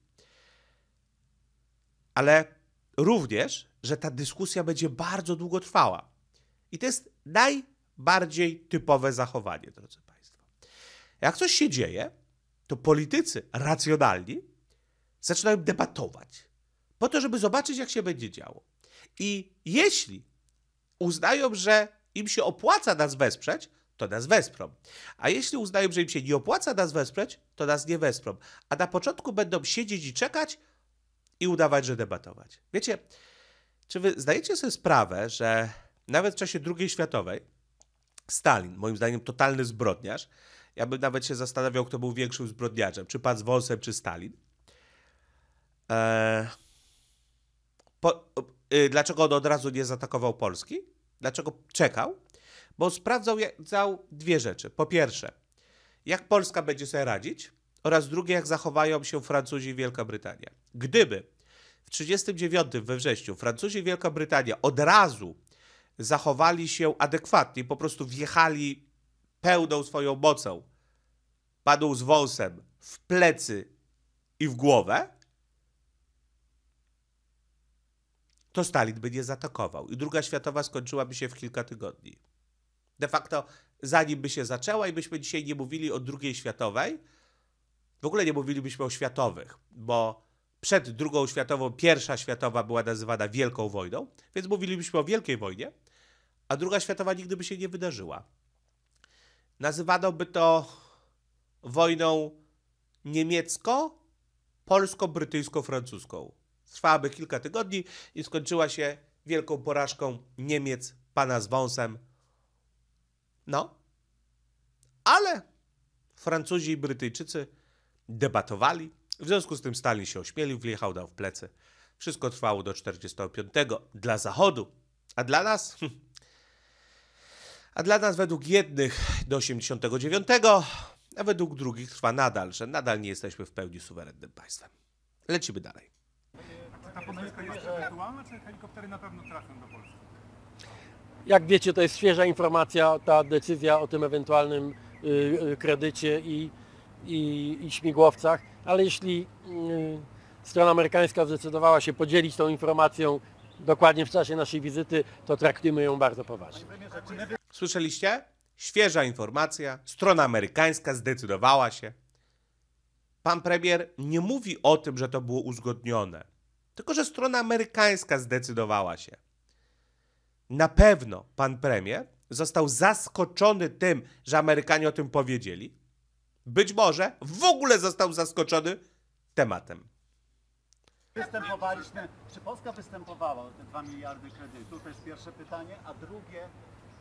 Ale również, że ta dyskusja będzie bardzo długo trwała. I to jest najbardziej typowe zachowanie, drodzy jak coś się dzieje, to politycy racjonalni zaczynają debatować po to, żeby zobaczyć, jak się będzie działo. I jeśli uznają, że im się opłaca nas wesprzeć, to nas wesprą. A jeśli uznają, że im się nie opłaca nas wesprzeć, to nas nie wesprą. A na początku będą siedzieć i czekać i udawać, że debatować. Wiecie, czy wy zdajecie sobie sprawę, że nawet w czasie II światowej Stalin, moim zdaniem totalny zbrodniarz, ja bym nawet się zastanawiał, kto był większym zbrodniarzem, czy pan z wąsem, czy Stalin. Eee, po, y, dlaczego on od razu nie zaatakował Polski? Dlaczego czekał? Bo sprawdzał dwie rzeczy. Po pierwsze, jak Polska będzie sobie radzić, oraz drugie, jak zachowają się Francuzi i Wielka Brytania. Gdyby w 1939 we wrześniu Francuzi i Wielka Brytania od razu zachowali się adekwatnie, po prostu wjechali pełną swoją mocą padł z wąsem w plecy i w głowę, to Stalin by nie zaatakował i druga światowa skończyłaby się w kilka tygodni. De facto, zanim by się zaczęła i byśmy dzisiaj nie mówili o drugiej światowej, w ogóle nie mówilibyśmy o światowych, bo przed drugą światową pierwsza światowa była nazywana Wielką Wojną, więc mówilibyśmy o Wielkiej Wojnie, a druga światowa nigdy by się nie wydarzyła. Nazywano by to wojną niemiecko-polsko-brytyjsko-francuską. Trwałaby kilka tygodni i skończyła się wielką porażką Niemiec pana z wąsem. No, ale Francuzi i Brytyjczycy debatowali. W związku z tym Stalin się ośmielił, wjechał dał w plecy. Wszystko trwało do 45. Dla Zachodu, a dla nas hm, a dla nas według jednych do 89, a według drugich trwa nadal, że nadal nie jesteśmy w pełni suwerennym państwem. Lecimy dalej. ta pomyłka jest ewentualna, czy helikoptery na pewno trafią do Polski? Jak wiecie, to jest świeża informacja, ta decyzja o tym ewentualnym y, y, kredycie i, i, i śmigłowcach, ale jeśli y, strona amerykańska zdecydowała się podzielić tą informacją dokładnie w czasie naszej wizyty, to traktujemy ją bardzo poważnie. Słyszeliście? Świeża informacja, strona amerykańska zdecydowała się. Pan premier nie mówi o tym, że to było uzgodnione, tylko że strona amerykańska zdecydowała się. Na pewno pan premier został zaskoczony tym, że Amerykanie o tym powiedzieli. Być może w ogóle został zaskoczony tematem. Występowaliśmy, czy Polska występowała o te 2 miliardy kredytów. To jest pierwsze pytanie, a drugie,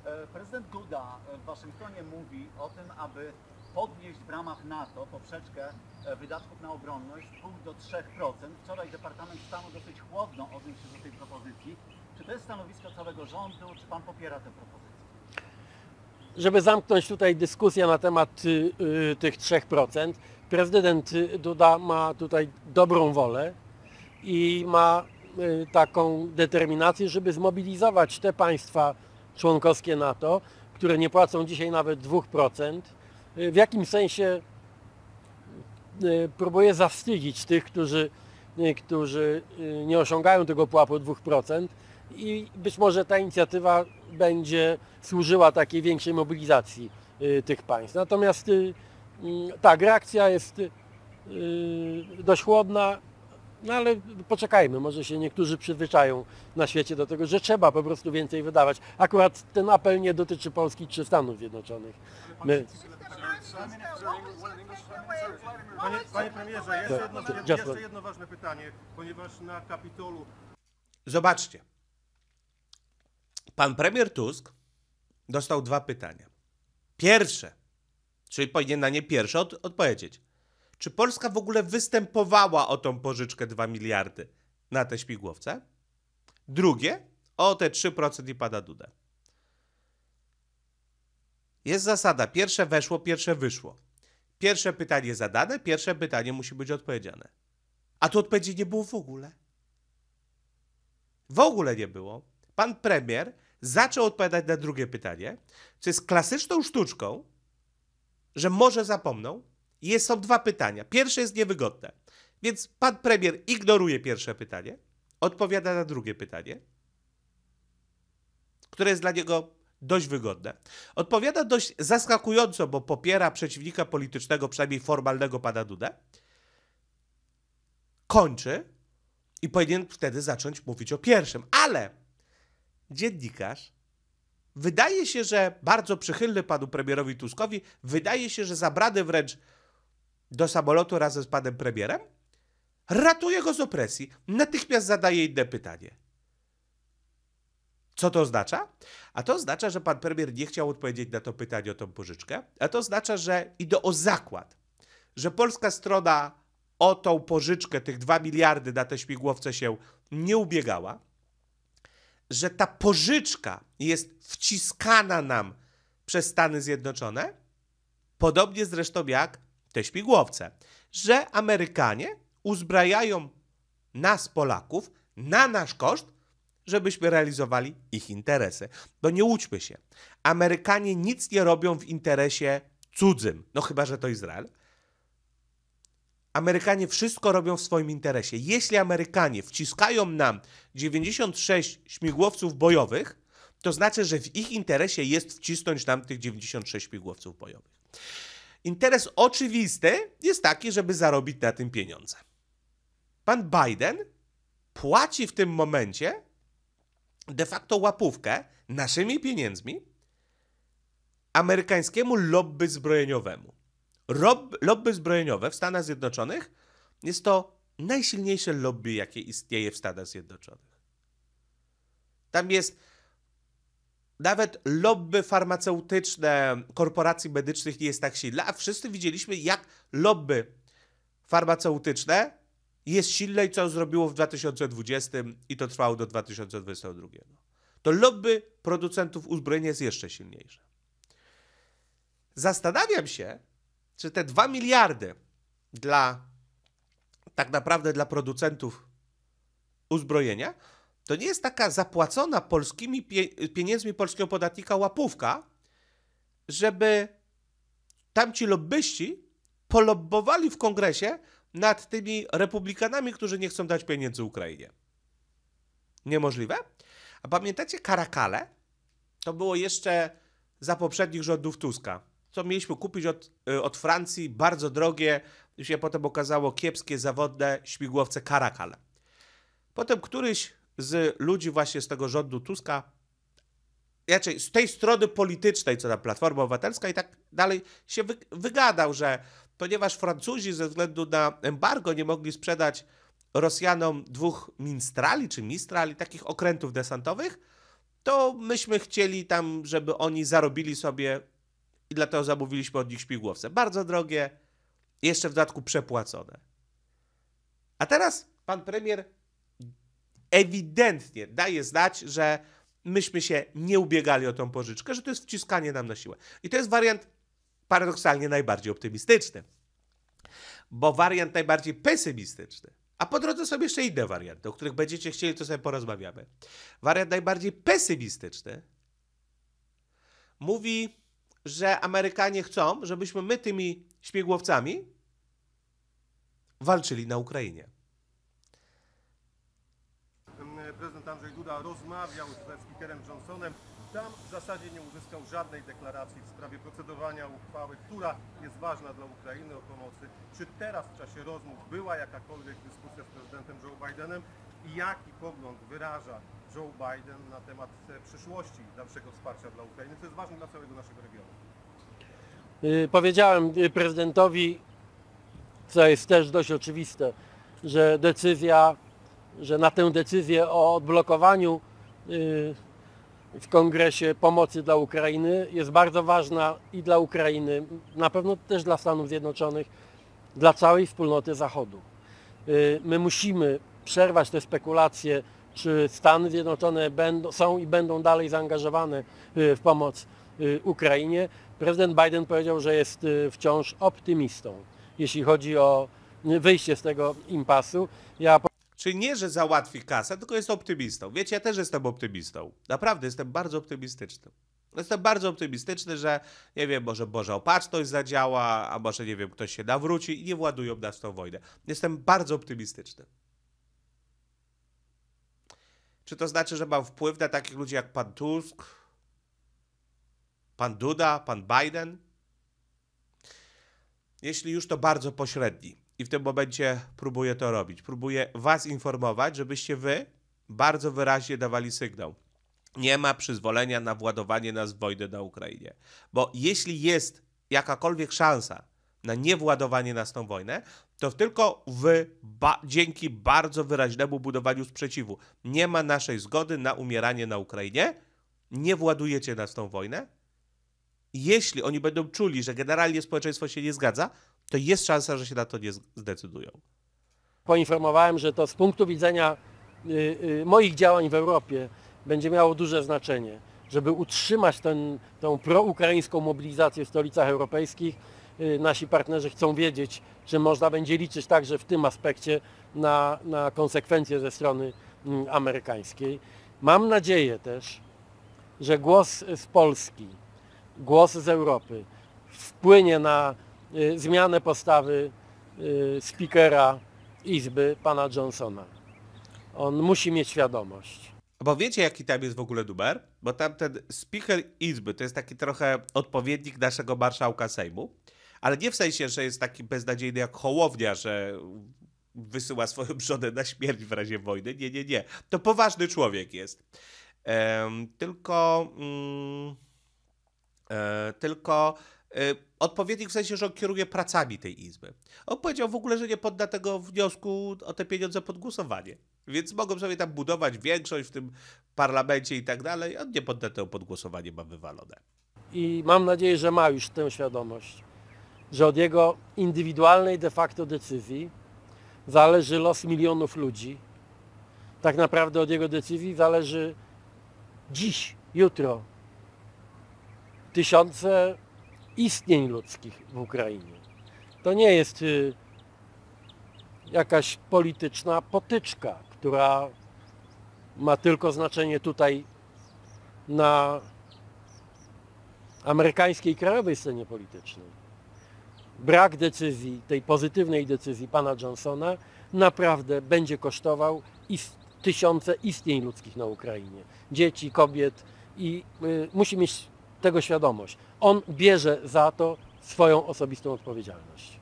E, prezydent Duda e, w Waszyngtonie mówi o tym, aby podnieść w ramach NATO poprzeczkę e, wydatków na obronność pół do 3%. Wczoraj Departament Stanu dosyć chłodno odniósł się do tej propozycji. Czy to jest stanowisko całego rządu? Czy Pan popiera tę propozycję? Żeby zamknąć tutaj dyskusję na temat yy, tych 3%, prezydent Duda ma tutaj dobrą wolę i ma y, taką determinację, żeby zmobilizować te państwa, członkowskie NATO, które nie płacą dzisiaj nawet 2%, y, w jakim sensie y, próbuje zawstydzić tych, którzy, y, którzy nie osiągają tego pułapu 2% i być może ta inicjatywa będzie służyła takiej większej mobilizacji tych państw. Natomiast tak, reakcja jest dość chłodna, no ale poczekajmy, może się niektórzy przyzwyczają na świecie do tego, że trzeba po prostu więcej wydawać. Akurat ten apel nie dotyczy Polski czy Stanów Zjednoczonych. My... Panie, panie premierze, jeszcze tak. jedno, znaczy, jeszcze jedno ważne pytanie, ponieważ na Kapitolu... Zobaczcie. Pan premier Tusk dostał dwa pytania. Pierwsze, czyli powinien na nie pierwsze od, odpowiedzieć. Czy Polska w ogóle występowała o tą pożyczkę 2 miliardy na te śmigłowce? Drugie, o te 3% i pada Duda. Jest zasada, pierwsze weszło, pierwsze wyszło. Pierwsze pytanie zadane, pierwsze pytanie musi być odpowiedziane. A tu odpowiedzi nie było w ogóle. W ogóle nie było. Pan premier zaczął odpowiadać na drugie pytanie, co jest klasyczną sztuczką, że może zapomną, jest są dwa pytania. Pierwsze jest niewygodne. Więc pan premier ignoruje pierwsze pytanie, odpowiada na drugie pytanie, które jest dla niego dość wygodne. Odpowiada dość zaskakująco, bo popiera przeciwnika politycznego, przynajmniej formalnego pana Dudę. Kończy i powinien wtedy zacząć mówić o pierwszym. Ale dziennikarz wydaje się, że bardzo przychylny panu premierowi Tuskowi, wydaje się, że zabrany wręcz do samolotu razem z panem premierem, ratuje go z opresji, natychmiast zadaje inne pytanie. Co to oznacza? A to oznacza, że pan premier nie chciał odpowiedzieć na to pytanie o tą pożyczkę, a to oznacza, że idą o zakład, że polska strona o tą pożyczkę, tych 2 miliardy na te śmigłowce się nie ubiegała, że ta pożyczka jest wciskana nam przez Stany Zjednoczone, podobnie zresztą jak te śmigłowce, że Amerykanie uzbrajają nas, Polaków, na nasz koszt, żebyśmy realizowali ich interesy. Bo nie łudźmy się, Amerykanie nic nie robią w interesie cudzym, no chyba, że to Izrael. Amerykanie wszystko robią w swoim interesie. Jeśli Amerykanie wciskają nam 96 śmigłowców bojowych, to znaczy, że w ich interesie jest wcisnąć nam tych 96 śmigłowców bojowych. Interes oczywisty jest taki, żeby zarobić na tym pieniądze. Pan Biden płaci w tym momencie de facto łapówkę naszymi pieniędzmi amerykańskiemu lobby zbrojeniowemu. Rob, lobby zbrojeniowe w Stanach Zjednoczonych jest to najsilniejsze lobby, jakie istnieje w Stanach Zjednoczonych. Tam jest nawet lobby farmaceutyczne korporacji medycznych nie jest tak silne, a wszyscy widzieliśmy, jak lobby farmaceutyczne jest silne i co zrobiło w 2020 i to trwało do 2022. To lobby producentów uzbrojenia jest jeszcze silniejsze. Zastanawiam się, czy te 2 miliardy dla tak naprawdę dla producentów uzbrojenia to nie jest taka zapłacona polskimi pieniędzmi polskiego podatnika łapówka, żeby tamci lobbyści polobowali w kongresie nad tymi republikanami, którzy nie chcą dać pieniędzy Ukrainie. Niemożliwe? A pamiętacie Karakale? To było jeszcze za poprzednich rządów Tuska. Co mieliśmy kupić od, y, od Francji, bardzo drogie, się potem okazało kiepskie, zawodne śmigłowce Karakale. Potem któryś z ludzi właśnie z tego rządu Tuska, raczej z tej strony politycznej, co ta Platforma Obywatelska i tak dalej się wy, wygadał, że ponieważ Francuzi ze względu na embargo nie mogli sprzedać Rosjanom dwóch minstrali czy mistrali, takich okrętów desantowych, to myśmy chcieli tam, żeby oni zarobili sobie i dlatego zamówiliśmy od nich śmigłowce. Bardzo drogie, jeszcze w dodatku przepłacone. A teraz pan premier ewidentnie daje znać, że myśmy się nie ubiegali o tą pożyczkę, że to jest wciskanie nam na siłę. I to jest wariant paradoksalnie najbardziej optymistyczny, bo wariant najbardziej pesymistyczny. A po drodze sobie jeszcze inne warianty, o których będziecie chcieli, to sobie porozmawiamy. Wariant najbardziej pesymistyczny mówi, że Amerykanie chcą, żebyśmy my tymi śmigłowcami walczyli na Ukrainie prezydent Andrzej Duda rozmawiał ze speakerem Johnsonem. Tam w zasadzie nie uzyskał żadnej deklaracji w sprawie procedowania uchwały, która jest ważna dla Ukrainy o pomocy. Czy teraz w czasie rozmów była jakakolwiek dyskusja z prezydentem Joe Bidenem i jaki pogląd wyraża Joe Biden na temat e, przyszłości dalszego wsparcia dla Ukrainy, co jest ważne dla całego naszego regionu? Y, powiedziałem y, prezydentowi, co jest też dość oczywiste, że decyzja że na tę decyzję o odblokowaniu y, w kongresie pomocy dla Ukrainy jest bardzo ważna i dla Ukrainy, na pewno też dla Stanów Zjednoczonych, dla całej wspólnoty Zachodu. Y, my musimy przerwać te spekulacje, czy Stany Zjednoczone będą, są i będą dalej zaangażowane y, w pomoc Ukrainie. Prezydent Biden powiedział, że jest wciąż optymistą, jeśli chodzi o wyjście z tego impasu. Ja Czyli nie, że załatwi kasę, tylko jest optymistą. Wiecie, ja też jestem optymistą. Naprawdę jestem bardzo optymistyczny. Jestem bardzo optymistyczny, że nie wiem, może Boże opatrzność zadziała, a może nie wiem, ktoś się nawróci i nie władują nas w tą wojnę. Jestem bardzo optymistyczny. Czy to znaczy, że mam wpływ na takich ludzi jak pan Tusk, pan Duda, pan Biden? Jeśli już, to bardzo pośredni i w tym momencie próbuję to robić. Próbuję Was informować, żebyście Wy bardzo wyraźnie dawali sygnał. Nie ma przyzwolenia na władowanie nas w wojnę na Ukrainie. Bo jeśli jest jakakolwiek szansa na niewładowanie nas tą wojnę, to tylko wy, ba, dzięki bardzo wyraźnemu budowaniu sprzeciwu. Nie ma naszej zgody na umieranie na Ukrainie, nie władujecie nas tą wojnę. Jeśli oni będą czuli, że generalnie społeczeństwo się nie zgadza, to jest szansa, że się na to nie zdecydują. Poinformowałem, że to z punktu widzenia y, y, moich działań w Europie będzie miało duże znaczenie, żeby utrzymać ten, tą proukraińską mobilizację w stolicach europejskich. Y, nasi partnerzy chcą wiedzieć, czy można będzie liczyć także w tym aspekcie na, na konsekwencje ze strony mm, amerykańskiej. Mam nadzieję też, że głos z Polski, głos z Europy wpłynie na Y, zmianę postawy y, speakera Izby, pana Johnsona. On musi mieć świadomość. Bo wiecie, jaki tam jest w ogóle numer? Bo tam ten speaker Izby to jest taki trochę odpowiednik naszego marszałka Sejmu, ale nie w sensie, że jest taki beznadziejny jak Hołownia, że wysyła swoją żonę na śmierć w razie wojny. Nie, nie, nie. To poważny człowiek jest. Ehm, tylko... Mm, e, tylko E, odpowiednik w sensie, że on kieruje pracami tej izby. On powiedział w ogóle, że nie podda tego wniosku o te pieniądze pod głosowanie. Więc mogą sobie tam budować większość w tym parlamencie i tak dalej. On nie podda tego pod głosowanie, ma wywalone. I mam nadzieję, że ma już tę świadomość, że od jego indywidualnej de facto decyzji zależy los milionów ludzi. Tak naprawdę od jego decyzji zależy dziś, jutro tysiące istnień ludzkich w Ukrainie. To nie jest y, jakaś polityczna potyczka, która ma tylko znaczenie tutaj na amerykańskiej krajowej scenie politycznej. Brak decyzji, tej pozytywnej decyzji pana Johnsona naprawdę będzie kosztował ist tysiące istnień ludzkich na Ukrainie. Dzieci, kobiet i y, musi mieć tego świadomość on bierze za to swoją osobistą odpowiedzialność.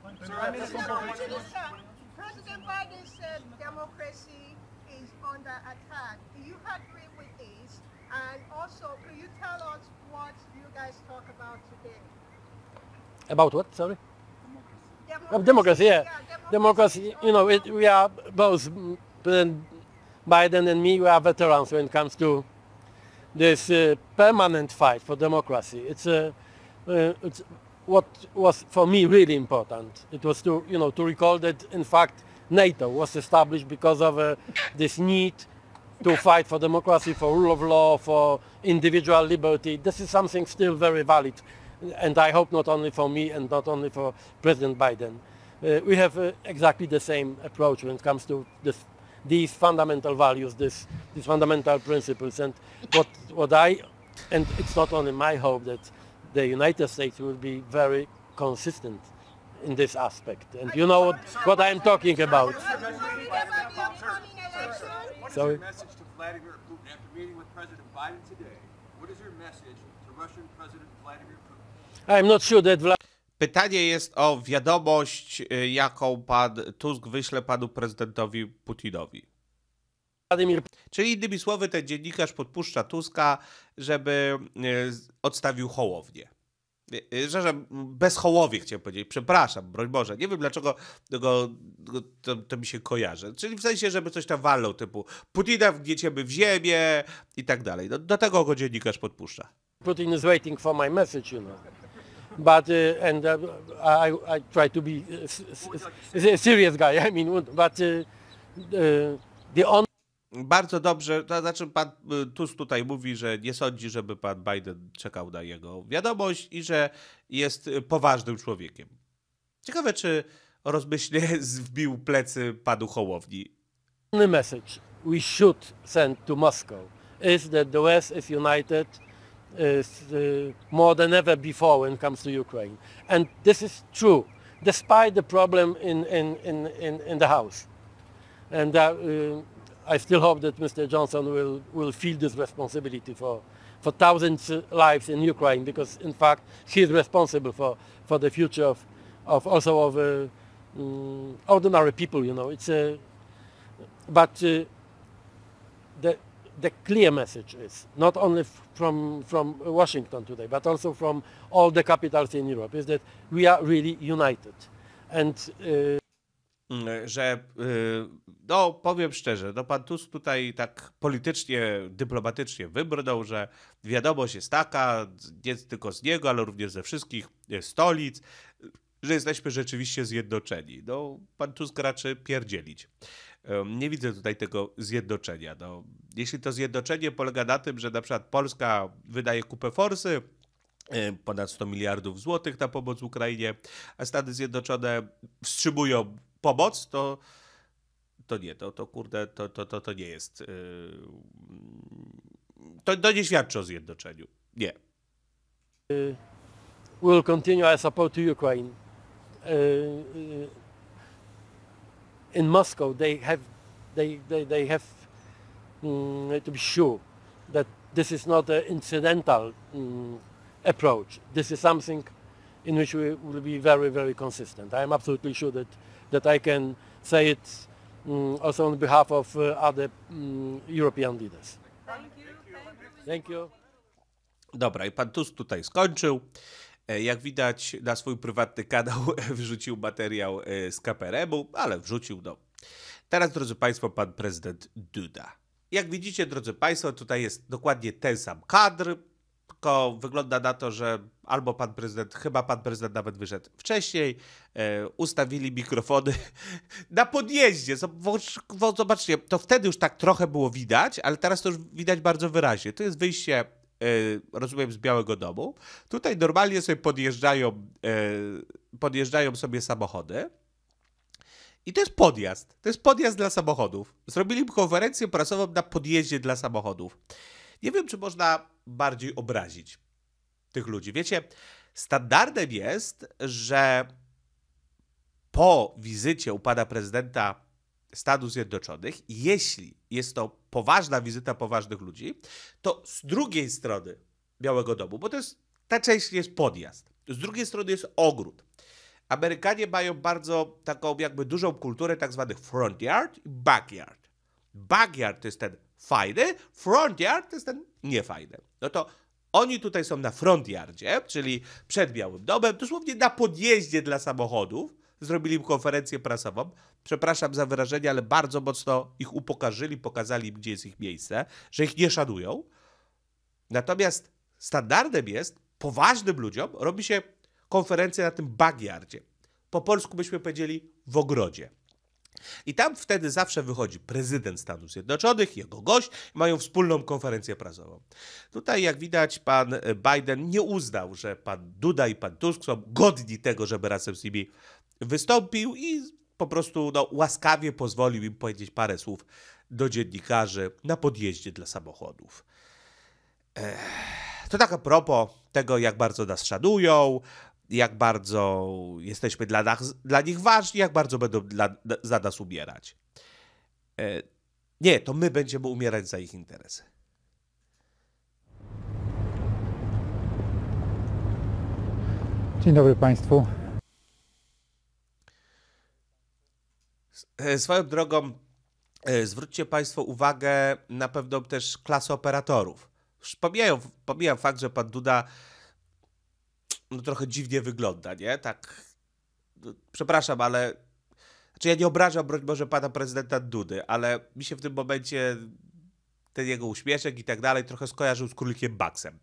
About what? Sorry. Democracy. democracy yeah. Democracy. You know, it, we are both mm, Biden and me. We are veterans when it comes to this uh, permanent fight for democracy. It's a uh, Uh, it's what was for me really important. It was to, you know, to recall that in fact NATO was established because of uh, this need to fight for democracy, for rule of law, for individual liberty. This is something still very valid, and I hope not only for me and not only for President Biden. Uh, we have uh, exactly the same approach when it comes to this, these fundamental values, this, these fundamental principles, and what, what I, and it's not only my hope that the United States will be very consistent in this aspect. And you know what, what I'm talking about. So, Putin Biden Putin? Pytanie jest o wiadomość, y, jaką pan Tusk wyśle panu prezydentowi Putinowi. Czyli innymi słowy, ten dziennikarz podpuszcza Tuska żeby e, odstawił hołownię. Że e, bez hołowie chciałem powiedzieć, przepraszam, broń Boże, nie wiem dlaczego tego, to, to, mi się kojarzy. Czyli w sensie, żeby coś tam walnął, typu Putina wgnieciemy w ziemię i tak dalej. No, do tego go dziennikarz podpuszcza. Putin is waiting for my message, you know. But, uh, and uh, I, I try to be a serious guy, I mean, but uh, the on bardzo dobrze, to znaczy pan y, Tusk tutaj mówi, że nie sądzi, żeby pan Biden czekał na jego wiadomość i że jest y, poważnym człowiekiem. Ciekawe, czy rozmyślnie zbił plecy panu Hołowni. The message we should send to Moscow is that the West is united is, uh, more than ever before when it comes to Ukraine. And this is true, despite the problem in, in, in, in, in the House. And uh, uh I still hope that Mr. Johnson will, will feel this responsibility for, for thousands of uh, lives in Ukraine because in fact he is responsible for, for the future of, of also of uh, um, ordinary people, you know. It's a, uh, but uh, the, the clear message is not only from, from Washington today, but also from all the capitals in Europe is that we are really united. And uh, Mm, że y, no powiem szczerze, no pan Tusk tutaj tak politycznie, dyplomatycznie wybrnął, że wiadomość jest taka, nie tylko z niego, ale również ze wszystkich e, stolic, że jesteśmy rzeczywiście zjednoczeni. No pan Tusk raczy pierdzielić. Nie widzę tutaj tego zjednoczenia. No, jeśli to zjednoczenie polega na tym, że na przykład Polska wydaje kupę forsy, e, ponad 100 miliardów złotych na pomoc Ukrainie, a Stany Zjednoczone wstrzymują pomoc, to, to nie, to, to kurde, to, to, to, to nie jest. Yy, to, to nie świadczy o zjednoczeniu. Nie. Y, we will continue our support to Ukraine. Uh, in Moscow they have they, they, they have um, to be sure that this is not an incidental um, approach. This is something in which we will be very, very consistent. I am absolutely sure that that I can say it um, also on behalf of uh, other um, European leaders. Thank you. Dobra, i pan Tusk tutaj skończył. E, jak widać, na swój prywatny kanał wrzucił materiał e, z KPRM-u, ale wrzucił, do. No. Teraz, drodzy Państwo, pan prezydent Duda. Jak widzicie, drodzy Państwo, tutaj jest dokładnie ten sam kadr, tylko wygląda na to, że albo pan prezydent, chyba pan prezydent nawet wyszedł wcześniej, e, ustawili mikrofony na podjeździe. Zobaczcie, to wtedy już tak trochę było widać, ale teraz to już widać bardzo wyraźnie. To jest wyjście, e, rozumiem, z Białego Domu. Tutaj normalnie sobie podjeżdżają, e, podjeżdżają sobie samochody. I to jest podjazd. To jest podjazd dla samochodów. Zrobili konferencję prasową na podjeździe dla samochodów. Nie wiem, czy można bardziej obrazić tych ludzi. Wiecie, standardem jest, że po wizycie u pana prezydenta Stanów Zjednoczonych, jeśli jest to poważna wizyta poważnych ludzi, to z drugiej strony Białego Domu, bo to jest, ta część jest podjazd, z drugiej strony jest ogród. Amerykanie mają bardzo taką jakby dużą kulturę tak zwanych front yard i backyard. Backyard to jest ten fajny, front yard to jest ten niefajny. No to oni tutaj są na front yardzie, czyli przed Białym Domem, dosłownie na podjeździe dla samochodów. Zrobili im konferencję prasową. Przepraszam za wyrażenie, ale bardzo mocno ich upokarzyli, pokazali im, gdzie jest ich miejsce, że ich nie szanują. Natomiast standardem jest, poważnym ludziom robi się konferencję na tym bagiardzie. Po polsku byśmy powiedzieli w ogrodzie. I tam wtedy zawsze wychodzi prezydent Stanów Zjednoczonych, jego gość, mają wspólną konferencję prasową. Tutaj, jak widać, pan e, Biden nie uznał, że pan Duda i pan Tusk są godni tego, żeby razem z nimi wystąpił i po prostu no, łaskawie pozwolił im powiedzieć parę słów do dziennikarzy na podjeździe dla samochodów. Ech. To tak a propos tego, jak bardzo nas szanują, jak bardzo jesteśmy dla, nas, dla nich ważni, jak bardzo będą dla, za nas umierać. E, nie, to my będziemy umierać za ich interesy. Dzień dobry Państwu. E, swoją drogą, e, zwróćcie Państwo uwagę na pewno też klasę operatorów. Już pomijam, pomijam fakt, że pan Duda no, trochę dziwnie wygląda, nie? Tak, no, przepraszam, ale... Znaczy ja nie obrażam, broń Boże, pana prezydenta Dudy, ale mi się w tym momencie ten jego uśmieszek i tak dalej trochę skojarzył z królikiem Baxem.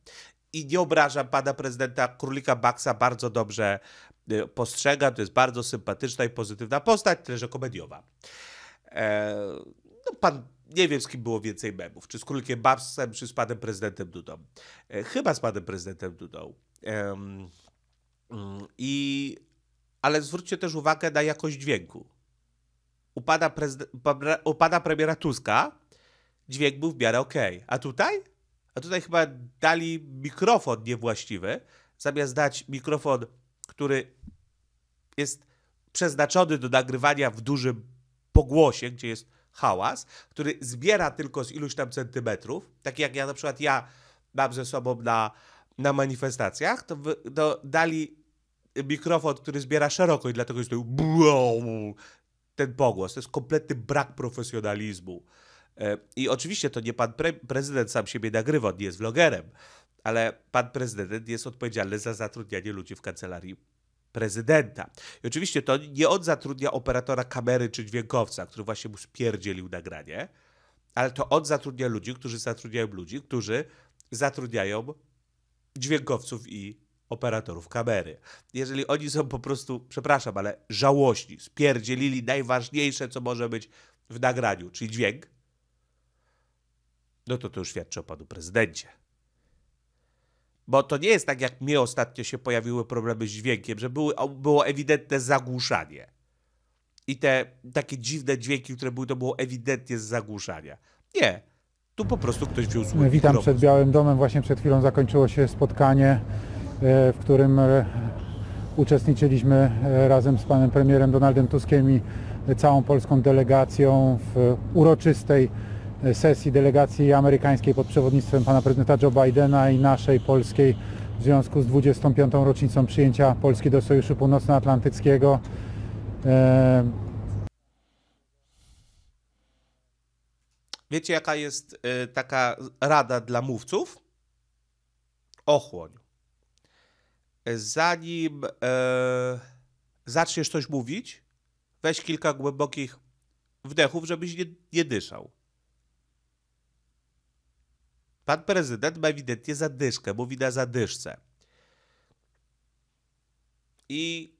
I nie obrażam pana prezydenta królika Baxa, bardzo dobrze y, postrzega, to jest bardzo sympatyczna i pozytywna postać, tyle że komediowa. Eee, no pan, nie wiem z kim było więcej memów, czy z królikiem Baxem, czy z panem prezydentem Dudą. Eee, chyba z panem prezydentem Dudą. Mm, I, ale zwróćcie też uwagę na jakość dźwięku. Upada, upada premiera Tuska, dźwięk był w miarę ok. A tutaj? A tutaj chyba dali mikrofon niewłaściwy, zamiast dać mikrofon, który jest przeznaczony do nagrywania w dużym pogłosie, gdzie jest hałas, który zbiera tylko z iluś tam centymetrów, tak jak ja na przykład ja mam ze sobą na na manifestacjach, to, wy, to dali mikrofon, który zbiera szeroko i dlatego jest to ten pogłos. To jest kompletny brak profesjonalizmu. E, I oczywiście to nie pan pre prezydent sam siebie nagrywa, on nie jest vlogerem, ale pan prezydent jest odpowiedzialny za zatrudnianie ludzi w kancelarii prezydenta. I oczywiście to nie on zatrudnia operatora kamery czy dźwiękowca, który właśnie mu spierdzielił nagranie, ale to on zatrudnia ludzi, którzy zatrudniają ludzi, którzy zatrudniają dźwiękowców i operatorów kamery. Jeżeli oni są po prostu, przepraszam, ale żałośni, spierdzielili najważniejsze, co może być w nagraniu, czyli dźwięk, no to to już świadczy o panu prezydencie. Bo to nie jest tak, jak mnie ostatnio się pojawiły problemy z dźwiękiem, że były, było ewidentne zagłuszanie. I te takie dziwne dźwięki, które były, to było ewidentnie z zagłuszania. Nie. Tu po prostu ktoś wziął słuchawki. E, witam przed Białym Domem. Właśnie przed chwilą zakończyło się spotkanie, e, w którym e, uczestniczyliśmy razem z panem premierem Donaldem Tuskiem i całą polską delegacją w uroczystej sesji delegacji amerykańskiej pod przewodnictwem pana prezydenta Joe Bidena i naszej polskiej w związku z 25. rocznicą przyjęcia Polski do Sojuszu Północnoatlantyckiego. Wiecie, jaka jest y, taka rada dla mówców? Ochłoń. Zanim e, zaczniesz coś mówić, weź kilka głębokich wdechów, żebyś nie, nie dyszał. Pan prezydent ma ewidentnie zadyszkę, mówi na zadyszce. I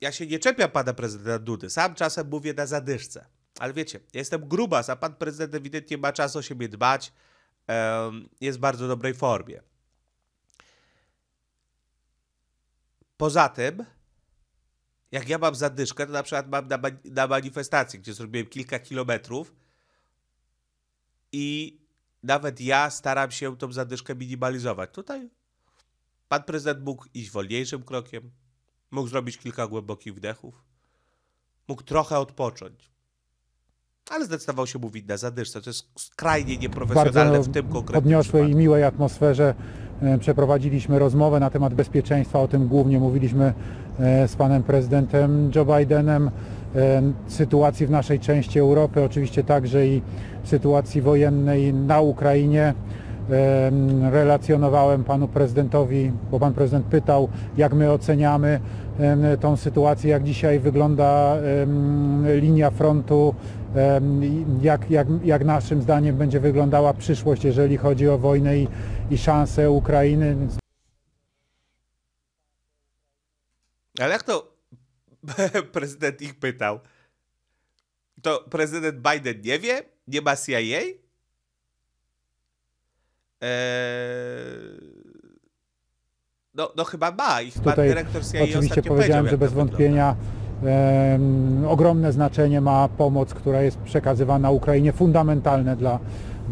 ja się nie czepiam pana prezydenta Dudy, sam czasem mówię na zadyszce. Ale wiecie, ja jestem grubas, a pan prezydent ewidentnie ma czas o siebie dbać. Jest w bardzo dobrej formie. Poza tym, jak ja mam zadyszkę, to na przykład mam na, na manifestacji, gdzie zrobiłem kilka kilometrów i nawet ja staram się tą zadyszkę minimalizować. Tutaj pan prezydent mógł iść wolniejszym krokiem, mógł zrobić kilka głębokich wdechów, mógł trochę odpocząć ale zdecydował się mówić na zadyszce. To jest skrajnie nieprofesjonalne Bardzo w tym konkretnym odniosłej i miłej atmosferze e, przeprowadziliśmy rozmowę na temat bezpieczeństwa, o tym głównie mówiliśmy e, z panem prezydentem Joe Bidenem, e, sytuacji w naszej części Europy, oczywiście także i sytuacji wojennej na Ukrainie. Relacjonowałem panu prezydentowi, bo pan prezydent pytał, jak my oceniamy tą sytuację, jak dzisiaj wygląda linia frontu jak, jak, jak naszym zdaniem będzie wyglądała przyszłość, jeżeli chodzi o wojnę i, i szanse Ukrainy. Ale jak to prezydent ich pytał? To prezydent Biden nie wie? Nie ma CIA? Eee... No, no chyba ma. Ich pan dyrektor CIA oczywiście powiedziałem, że bez wątpienia wygląda ogromne znaczenie ma pomoc, która jest przekazywana Ukrainie, fundamentalne dla,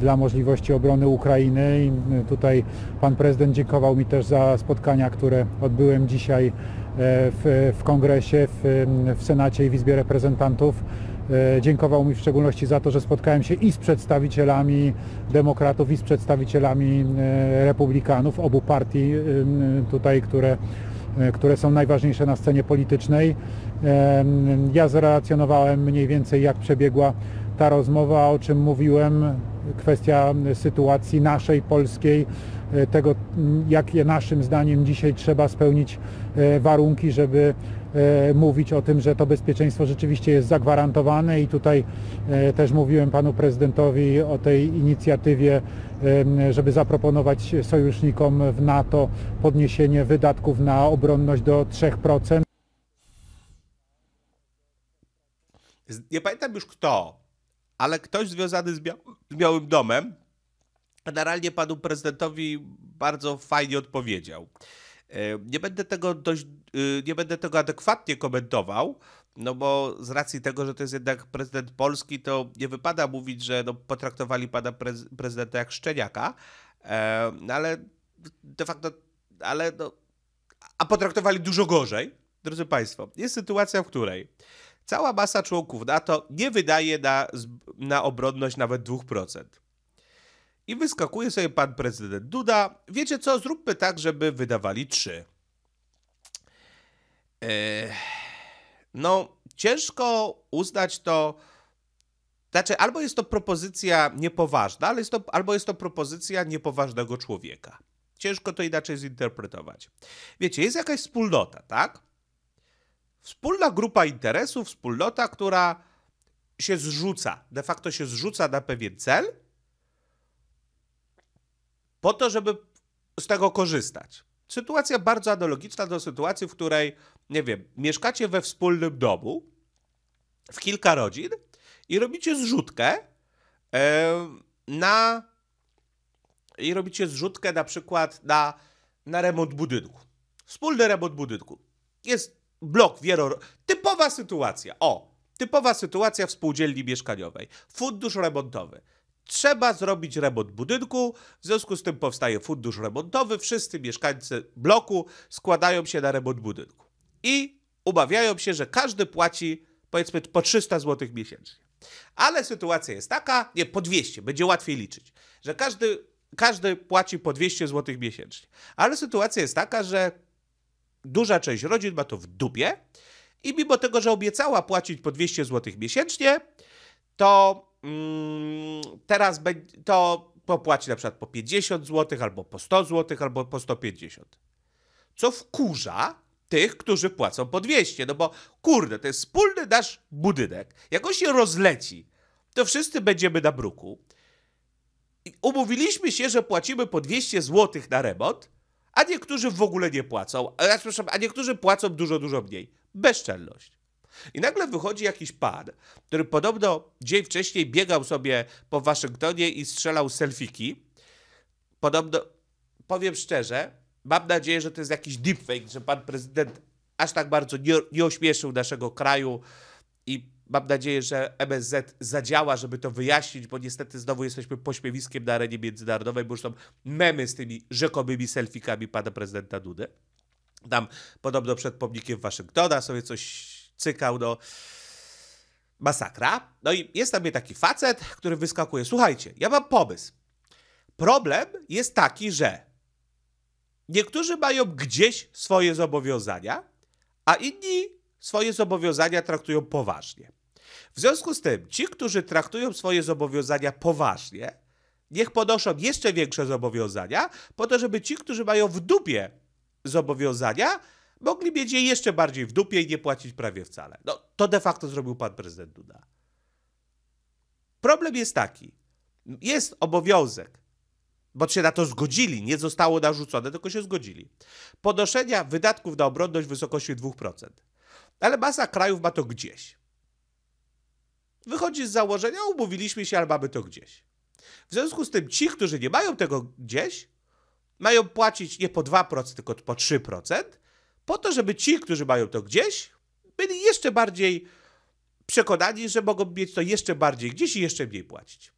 dla możliwości obrony Ukrainy. I y, tutaj pan prezydent dziękował mi też za spotkania, które odbyłem dzisiaj e, w, w kongresie, w, w Senacie i w Izbie Reprezentantów. E, dziękował mi w szczególności za to, że spotkałem się i z przedstawicielami demokratów, i z przedstawicielami e, republikanów, obu partii y, tutaj, które E, które są najważniejsze na scenie politycznej. Ja zrelacjonowałem mniej więcej jak przebiegła ta rozmowa, o czym mówiłem, kwestia sytuacji naszej polskiej, e, tego jakie naszym zdaniem dzisiaj trzeba spełnić e, warunki, żeby E, mówić o tym, że to bezpieczeństwo rzeczywiście jest zagwarantowane i tutaj e, też mówiłem panu prezydentowi o tej inicjatywie, żeby zaproponować sojusznikom w NATO podniesienie wydatków na obronność do 3%. Nie pamiętam już kto, ale ktoś związany z, Bia- z Białym Domem generalnie panu prezydentowi bardzo fajnie odpowiedział. E, nie będę tego dość, y, nie będę tego adekwatnie komentował, no bo z racji tego, że to jest jednak prezydent Polski, to nie wypada mówić, że no, potraktowali pana prezydenta jak szczeniaka, e, no, ale de facto, ale no, a potraktowali dużo gorzej. Drodzy Państwo, jest sytuacja, w której cała masa członków NATO nie wydaje na, na obronność nawet 2%. I wyskakuje sobie pan prezydent Duda. Wiecie co, zróbmy tak, żeby wydawali trzy. Eee, no, ciężko uznać to. Znaczy, albo jest to propozycja niepoważna, ale jest to, albo jest to propozycja niepoważnego człowieka. Ciężko to inaczej zinterpretować. Wiecie, jest jakaś wspólnota, tak? Wspólna grupa interesów, wspólnota, która się zrzuca, de facto się zrzuca na pewien cel po to, żeby z tego korzystać. Sytuacja bardzo analogiczna do sytuacji, w której, nie wiem, mieszkacie we wspólnym domu w kilka rodzin i robicie zrzutkę na. I robicie zrzutkę na przykład na, na remont budynku. Wspólny remont budynku. Jest blok wielor... Typowa sytuacja. O, typowa sytuacja w spółdzielni mieszkaniowej. Fundusz remontowy trzeba zrobić remont budynku, w związku z tym powstaje fundusz remontowy, wszyscy mieszkańcy bloku składają się na remont budynku i umawiają się, że każdy płaci powiedzmy po 300 zł miesięcznie. Ale sytuacja jest taka, nie, po 200, będzie łatwiej liczyć, że każdy, każdy płaci po 200 zł miesięcznie. Ale sytuacja jest taka, że duża część rodzin ma to w dupie i mimo tego, że obiecała płacić po 200 zł miesięcznie, to Mm, teraz to popłaci na przykład po 50 zł, albo po 100 zł, albo po 150. Co wkurza tych, którzy płacą po 200, no bo kurde, to jest wspólny nasz budynek. Jak on się rozleci, to wszyscy będziemy na bruku. Umówiliśmy się, że płacimy po 200 zł na remont, a niektórzy w ogóle nie płacą, a, ja a niektórzy płacą dużo, dużo mniej. Bezczelność. I nagle wychodzi jakiś pan, który podobno dzień wcześniej biegał sobie po Waszyngtonie i strzelał selfiki. Podobno, powiem szczerze, mam nadzieję, że to jest jakiś deepfake, że pan prezydent aż tak bardzo nie, nie ośmieszył naszego kraju i mam nadzieję, że MSZ zadziała, żeby to wyjaśnić, bo niestety znowu jesteśmy pośmiewiskiem na arenie międzynarodowej, bo już tam memy z tymi rzekomymi selfikami pana prezydenta Dudy. Tam podobno przed pomnikiem Waszyngtona sobie coś cykał, do masakra. No i jest tam taki facet, który wyskakuje, słuchajcie, ja mam pomysł. Problem jest taki, że niektórzy mają gdzieś swoje zobowiązania, a inni swoje zobowiązania traktują poważnie. W związku z tym, ci, którzy traktują swoje zobowiązania poważnie, niech ponoszą jeszcze większe zobowiązania, po to, żeby ci, którzy mają w dupie zobowiązania, mogli mieć je jeszcze bardziej w dupie i nie płacić prawie wcale. No, to de facto zrobił pan prezydent Duda. Problem jest taki. Jest obowiązek, bo się na to zgodzili, nie zostało narzucone, tylko się zgodzili. Podnoszenia wydatków na obronność w wysokości 2%. Ale masa krajów ma to gdzieś. Wychodzi z założenia, umówiliśmy się, ale mamy to gdzieś. W związku z tym ci, którzy nie mają tego gdzieś, mają płacić nie po 2%, tylko po 3%, po to, żeby ci, którzy mają to gdzieś, byli jeszcze bardziej przekonani, że mogą mieć to jeszcze bardziej gdzieś i jeszcze mniej płacić.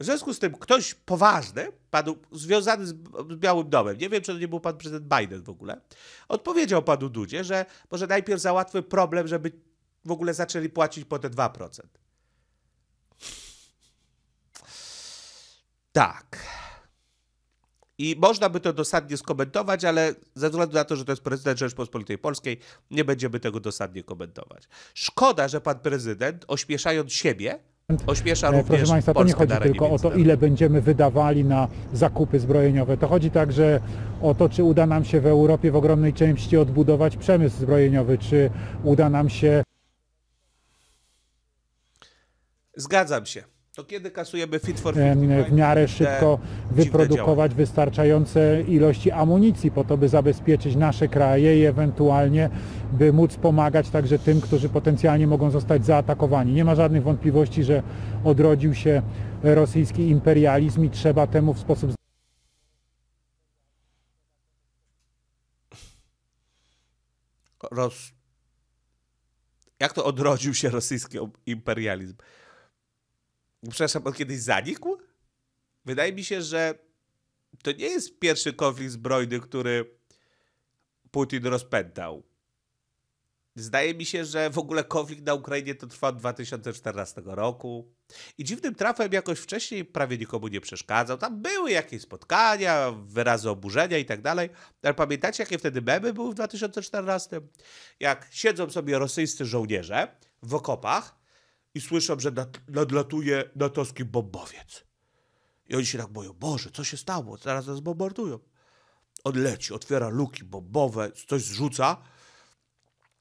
W związku z tym ktoś poważny, panu, związany z Białym Domem, nie wiem, czy to nie był pan prezydent Biden w ogóle, odpowiedział panu Dudzie, że może najpierw załatwmy problem, żeby w ogóle zaczęli płacić po te 2%. Tak. I można by to dosadnie skomentować, ale ze względu na to, że to jest prezydent Rzeczpospolitej Polskiej, nie będziemy tego dosadnie komentować. Szkoda, że pan prezydent, ośmieszając siebie, ośmiesza e, również również Proszę Państwa, to nie chodzi tylko o to, ile będziemy wydawali na zakupy zbrojeniowe. To chodzi także o to, czy uda nam się w Europie w ogromnej części odbudować przemysł zbrojeniowy, czy uda nam się... Zgadzam się. To kiedy kasujemy fit for e, fit? W miarę szybko wyprodukować wystarczające ilości amunicji po to, by zabezpieczyć nasze kraje i ewentualnie by móc pomagać także tym, którzy potencjalnie mogą zostać zaatakowani. Nie ma żadnych wątpliwości, że odrodził się rosyjski imperializm i trzeba temu w sposób Jak to odrodził się rosyjski imperializm? Przepraszam, on kiedyś zanikł? Wydaje mi się, że to nie jest pierwszy konflikt zbrojny, który Putin rozpętał. Zdaje mi się, że w ogóle konflikt na Ukrainie to trwa od 2014 roku. I dziwnym trafem jakoś wcześniej prawie nikomu nie przeszkadzał. Tam były jakieś spotkania, wyrazy oburzenia i tak dalej. Ale pamiętacie, jakie wtedy memy były w 2014? Jak siedzą sobie rosyjscy żołnierze w okopach i słyszą, że nadlatuje natowski bombowiec. I oni się tak boją, Boże, co się stało? Zaraz nas bombardują. On leci, otwiera luki bombowe, coś zrzuca,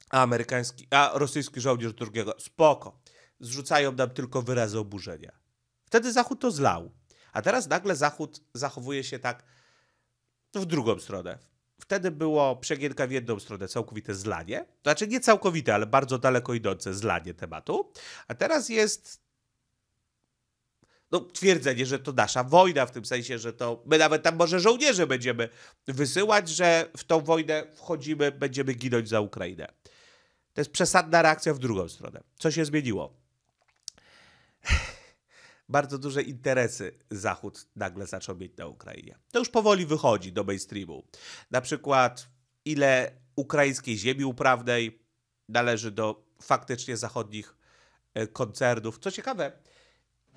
a, amerykański, a rosyjski żołnierz drugiego, spoko, zrzucają nam tylko wyrazy oburzenia. Wtedy Zachód to zlał. A teraz nagle Zachód zachowuje się tak w drugą stronę. Wtedy było przegierka w jedną stronę, całkowite zlanie, to znaczy nie całkowite, ale bardzo daleko idące zlanie tematu, a teraz jest no, twierdzenie, że to nasza wojna, w tym sensie, że to my nawet tam może żołnierze będziemy wysyłać, że w tą wojnę wchodzimy, będziemy ginąć za Ukrainę. To jest przesadna reakcja w drugą stronę. Co się zmieniło? bardzo duże interesy Zachód nagle zaczął mieć na Ukrainie. To już powoli wychodzi do mainstreamu. Na przykład, ile ukraińskiej ziemi uprawnej należy do faktycznie zachodnich e, koncernów. Co ciekawe,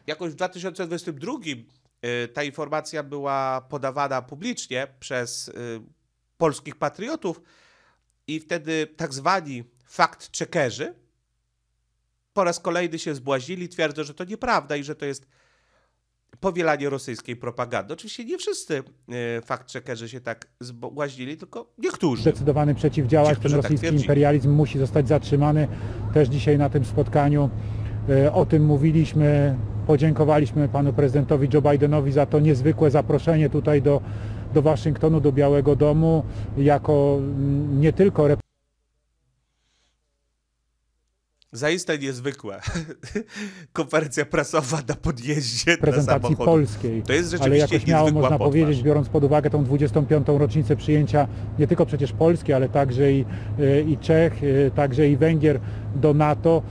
jakoś w 2022 e, ta informacja była podawana publicznie przez e, polskich patriotów i wtedy tak zwani fakt checkerzy po raz kolejny się zbłazili, twierdzą, że to nieprawda i że to jest powielanie rosyjskiej propagandy. Oczywiście nie wszyscy e, fakt checkerzy się tak zbłaźnili, tylko niektórzy. Zdecydowany przeciwdziałać, ten tak rosyjski tak imperializm musi zostać zatrzymany. Też dzisiaj na tym spotkaniu e, o tym mówiliśmy. Podziękowaliśmy panu prezydentowi Joe Bidenowi za to niezwykłe zaproszenie tutaj do, do Waszyngtonu, do Białego Domu, jako mm, nie tylko zaiste niezwykłe. Konferencja prasowa na podjeździe prezentacji polskiej. To jest rzeczywiście ale jakoś miało można powiedzieć, biorąc pod uwagę tą 25. rocznicę przyjęcia nie tylko przecież Polski, ale także i, e, i Czech, e, także i Węgier do NATO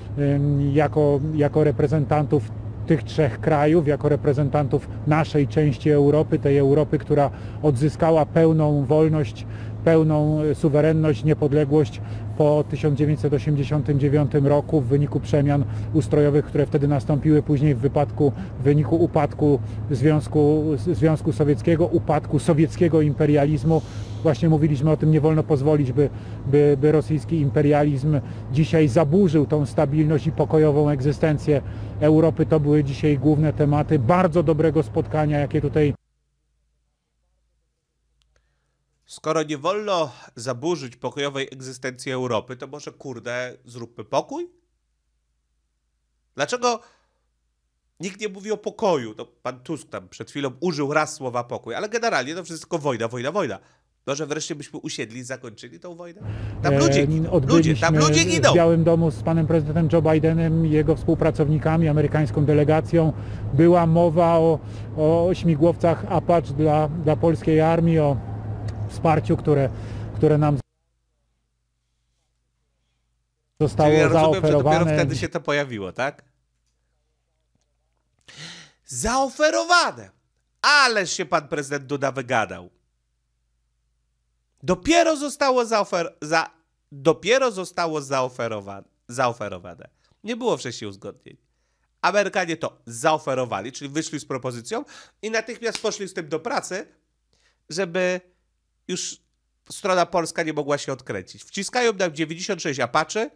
jako, jako reprezentantów tych trzech krajów, jako reprezentantów naszej części Europy, tej Europy, która odzyskała pełną wolność pełną suwerenność, niepodległość po 1989 roku w wyniku przemian ustrojowych, które wtedy nastąpiły później w wypadku w wyniku upadku Związku, Związku Sowieckiego, upadku sowieckiego imperializmu. Właśnie mówiliśmy o tym, nie wolno pozwolić, by, by, by rosyjski imperializm dzisiaj zaburzył tą stabilność i pokojową egzystencję Europy. To były dzisiaj główne tematy bardzo dobrego spotkania, jakie tutaj Skoro nie wolno zaburzyć pokojowej egzystencji Europy, to może kurde, zróbmy pokój? Dlaczego nikt nie mówi o pokoju? To no, pan Tusk tam przed chwilą użył raz słowa pokój, ale generalnie to wszystko wojna, wojna, wojna. Może no, wreszcie byśmy usiedli i zakończyli tą wojnę? Tam e, ludzie, ludzie, tam ludzie giną. w Białym Domu z panem prezydentem Joe Bidenem i jego współpracownikami, amerykańską delegacją. Była mowa o, o śmigłowcach Apache dla, dla polskiej armii, o wsparciu, które, które nam zostało Czyli ja rozumiem, zaoferowane. Że dopiero wtedy się to pojawiło, tak? Zaoferowane! Ależ się pan prezydent Duda wygadał. Dopiero zostało, zaofer za dopiero zostało zaoferowane. zaoferowane. Nie było wcześniej uzgodnień. Amerykanie to zaoferowali, czyli wyszli z propozycją i natychmiast poszli z tym do pracy, żeby już strona polska nie mogła się odkręcić. Wciskają nam 96 Apache.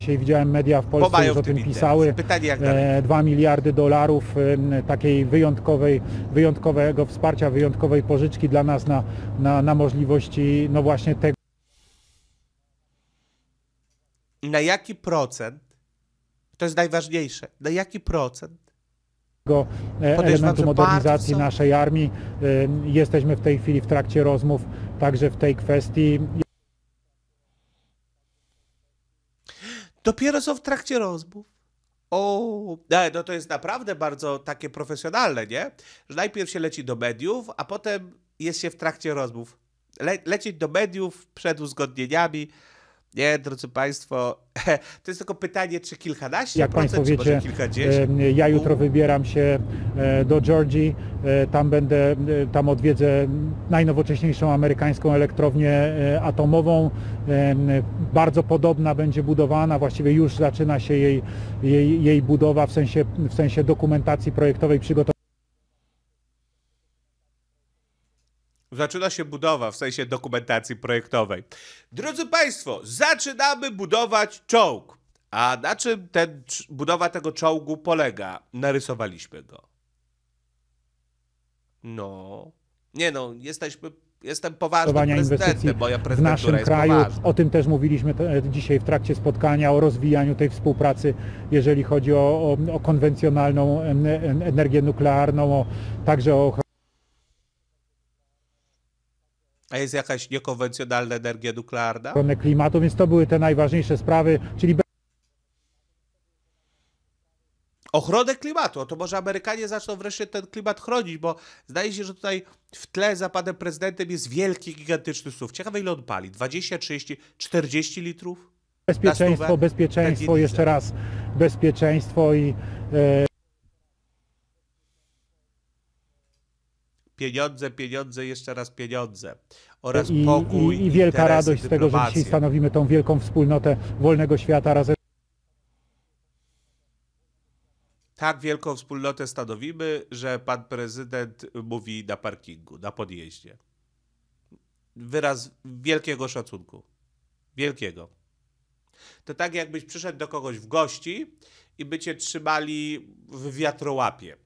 Dzisiaj widziałem media w Polsce Pomają już o tym, pisały. Pytanie jak 2 e, miliardy dolarów takiej wyjątkowej, wyjątkowego wsparcia, wyjątkowej pożyczki dla nas na, na, na możliwości no właśnie tego. Na jaki procent, to jest najważniejsze, na jaki procent E, elementu modernizacji naszej armii. E, jesteśmy w tej chwili w trakcie rozmów także w tej kwestii. Dopiero są w trakcie rozmów. O, e, no to jest naprawdę bardzo takie profesjonalne, nie? Że najpierw się leci do mediów, a potem jest się w trakcie rozmów. Le lecieć do mediów przed uzgodnieniami. Nie, drodzy Państwo, to jest tylko pytanie, czy kilkanaście Jak procent, Państwo wiecie, ja jutro wybieram się e, do Georgii, e, tam będę, e, tam odwiedzę najnowocześniejszą amerykańską elektrownię atomową, bardzo podobna będzie budowana, właściwie już zaczyna się jej, jej, jej budowa w sensie, w sensie dokumentacji projektowej przygotowania. zaczyna się budowa, w sensie dokumentacji projektowej. Drodzy Państwo, zaczynamy budować czołg. A na czym ten, budowa tego czołgu polega? Narysowaliśmy go. No. Nie no, jesteśmy jestem poważnym prezydentem, moja w naszym kraju. Poważna. O tym też mówiliśmy dzisiaj w trakcie spotkania, o rozwijaniu tej współpracy, jeżeli chodzi o, o, o konwencjonalną energię nuklearną, o, także o a jest jakaś niekonwencjonalna energia nuklearna? ochronę klimatu, więc to były te najważniejsze sprawy, czyli Ochronę klimatu, no to może Amerykanie zaczną wreszcie ten klimat chronić, bo zdaje się, że tutaj w tle za panem prezydentem jest wielki, gigantyczny słów. Ciekawe ile on pali, 20, 30, 40 litrów? bezpieczeństwo, bezpieczeństwo, jeszcze raz, bezpieczeństwo i e, Pieniądze, pieniądze, jeszcze raz pieniądze. Oraz I, pokój. I, i wielka radość z tego, że dzisiaj stanowimy tą wielką wspólnotę wolnego świata razem. Tak wielką wspólnotę stanowimy, że pan prezydent mówi na parkingu, na podjeździe. Wyraz wielkiego szacunku. Wielkiego. To tak jakbyś przyszedł do kogoś w gości i by cię trzymali w wiatrołapie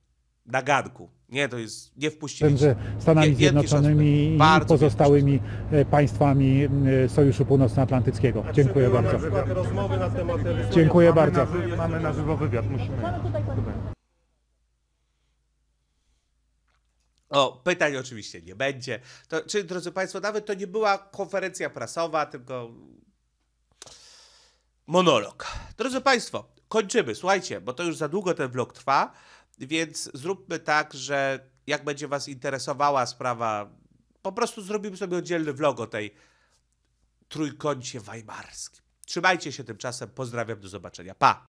na ganku. Nie, to jest, nie wpuściliśmy. Między Stanami Zjednoczonymi i pozostałymi e, państwami e, Sojuszu Północnoatlantyckiego. Dziękuję bardzo. Rozmowy na temat e, Dziękuję bardzo. Mamy na żywo wywiad, musimy. O, pytań oczywiście nie będzie. To, czyli, drodzy Państwo, nawet to nie była konferencja prasowa, tylko monolog. Drodzy Państwo, kończymy, słuchajcie, bo to już za długo ten vlog trwa. Więc zróbmy tak, że jak będzie Was interesowała sprawa, po prostu zrobimy sobie oddzielny vlog o tej trójkącie weimarskim. Trzymajcie się tymczasem, pozdrawiam, do zobaczenia. Pa!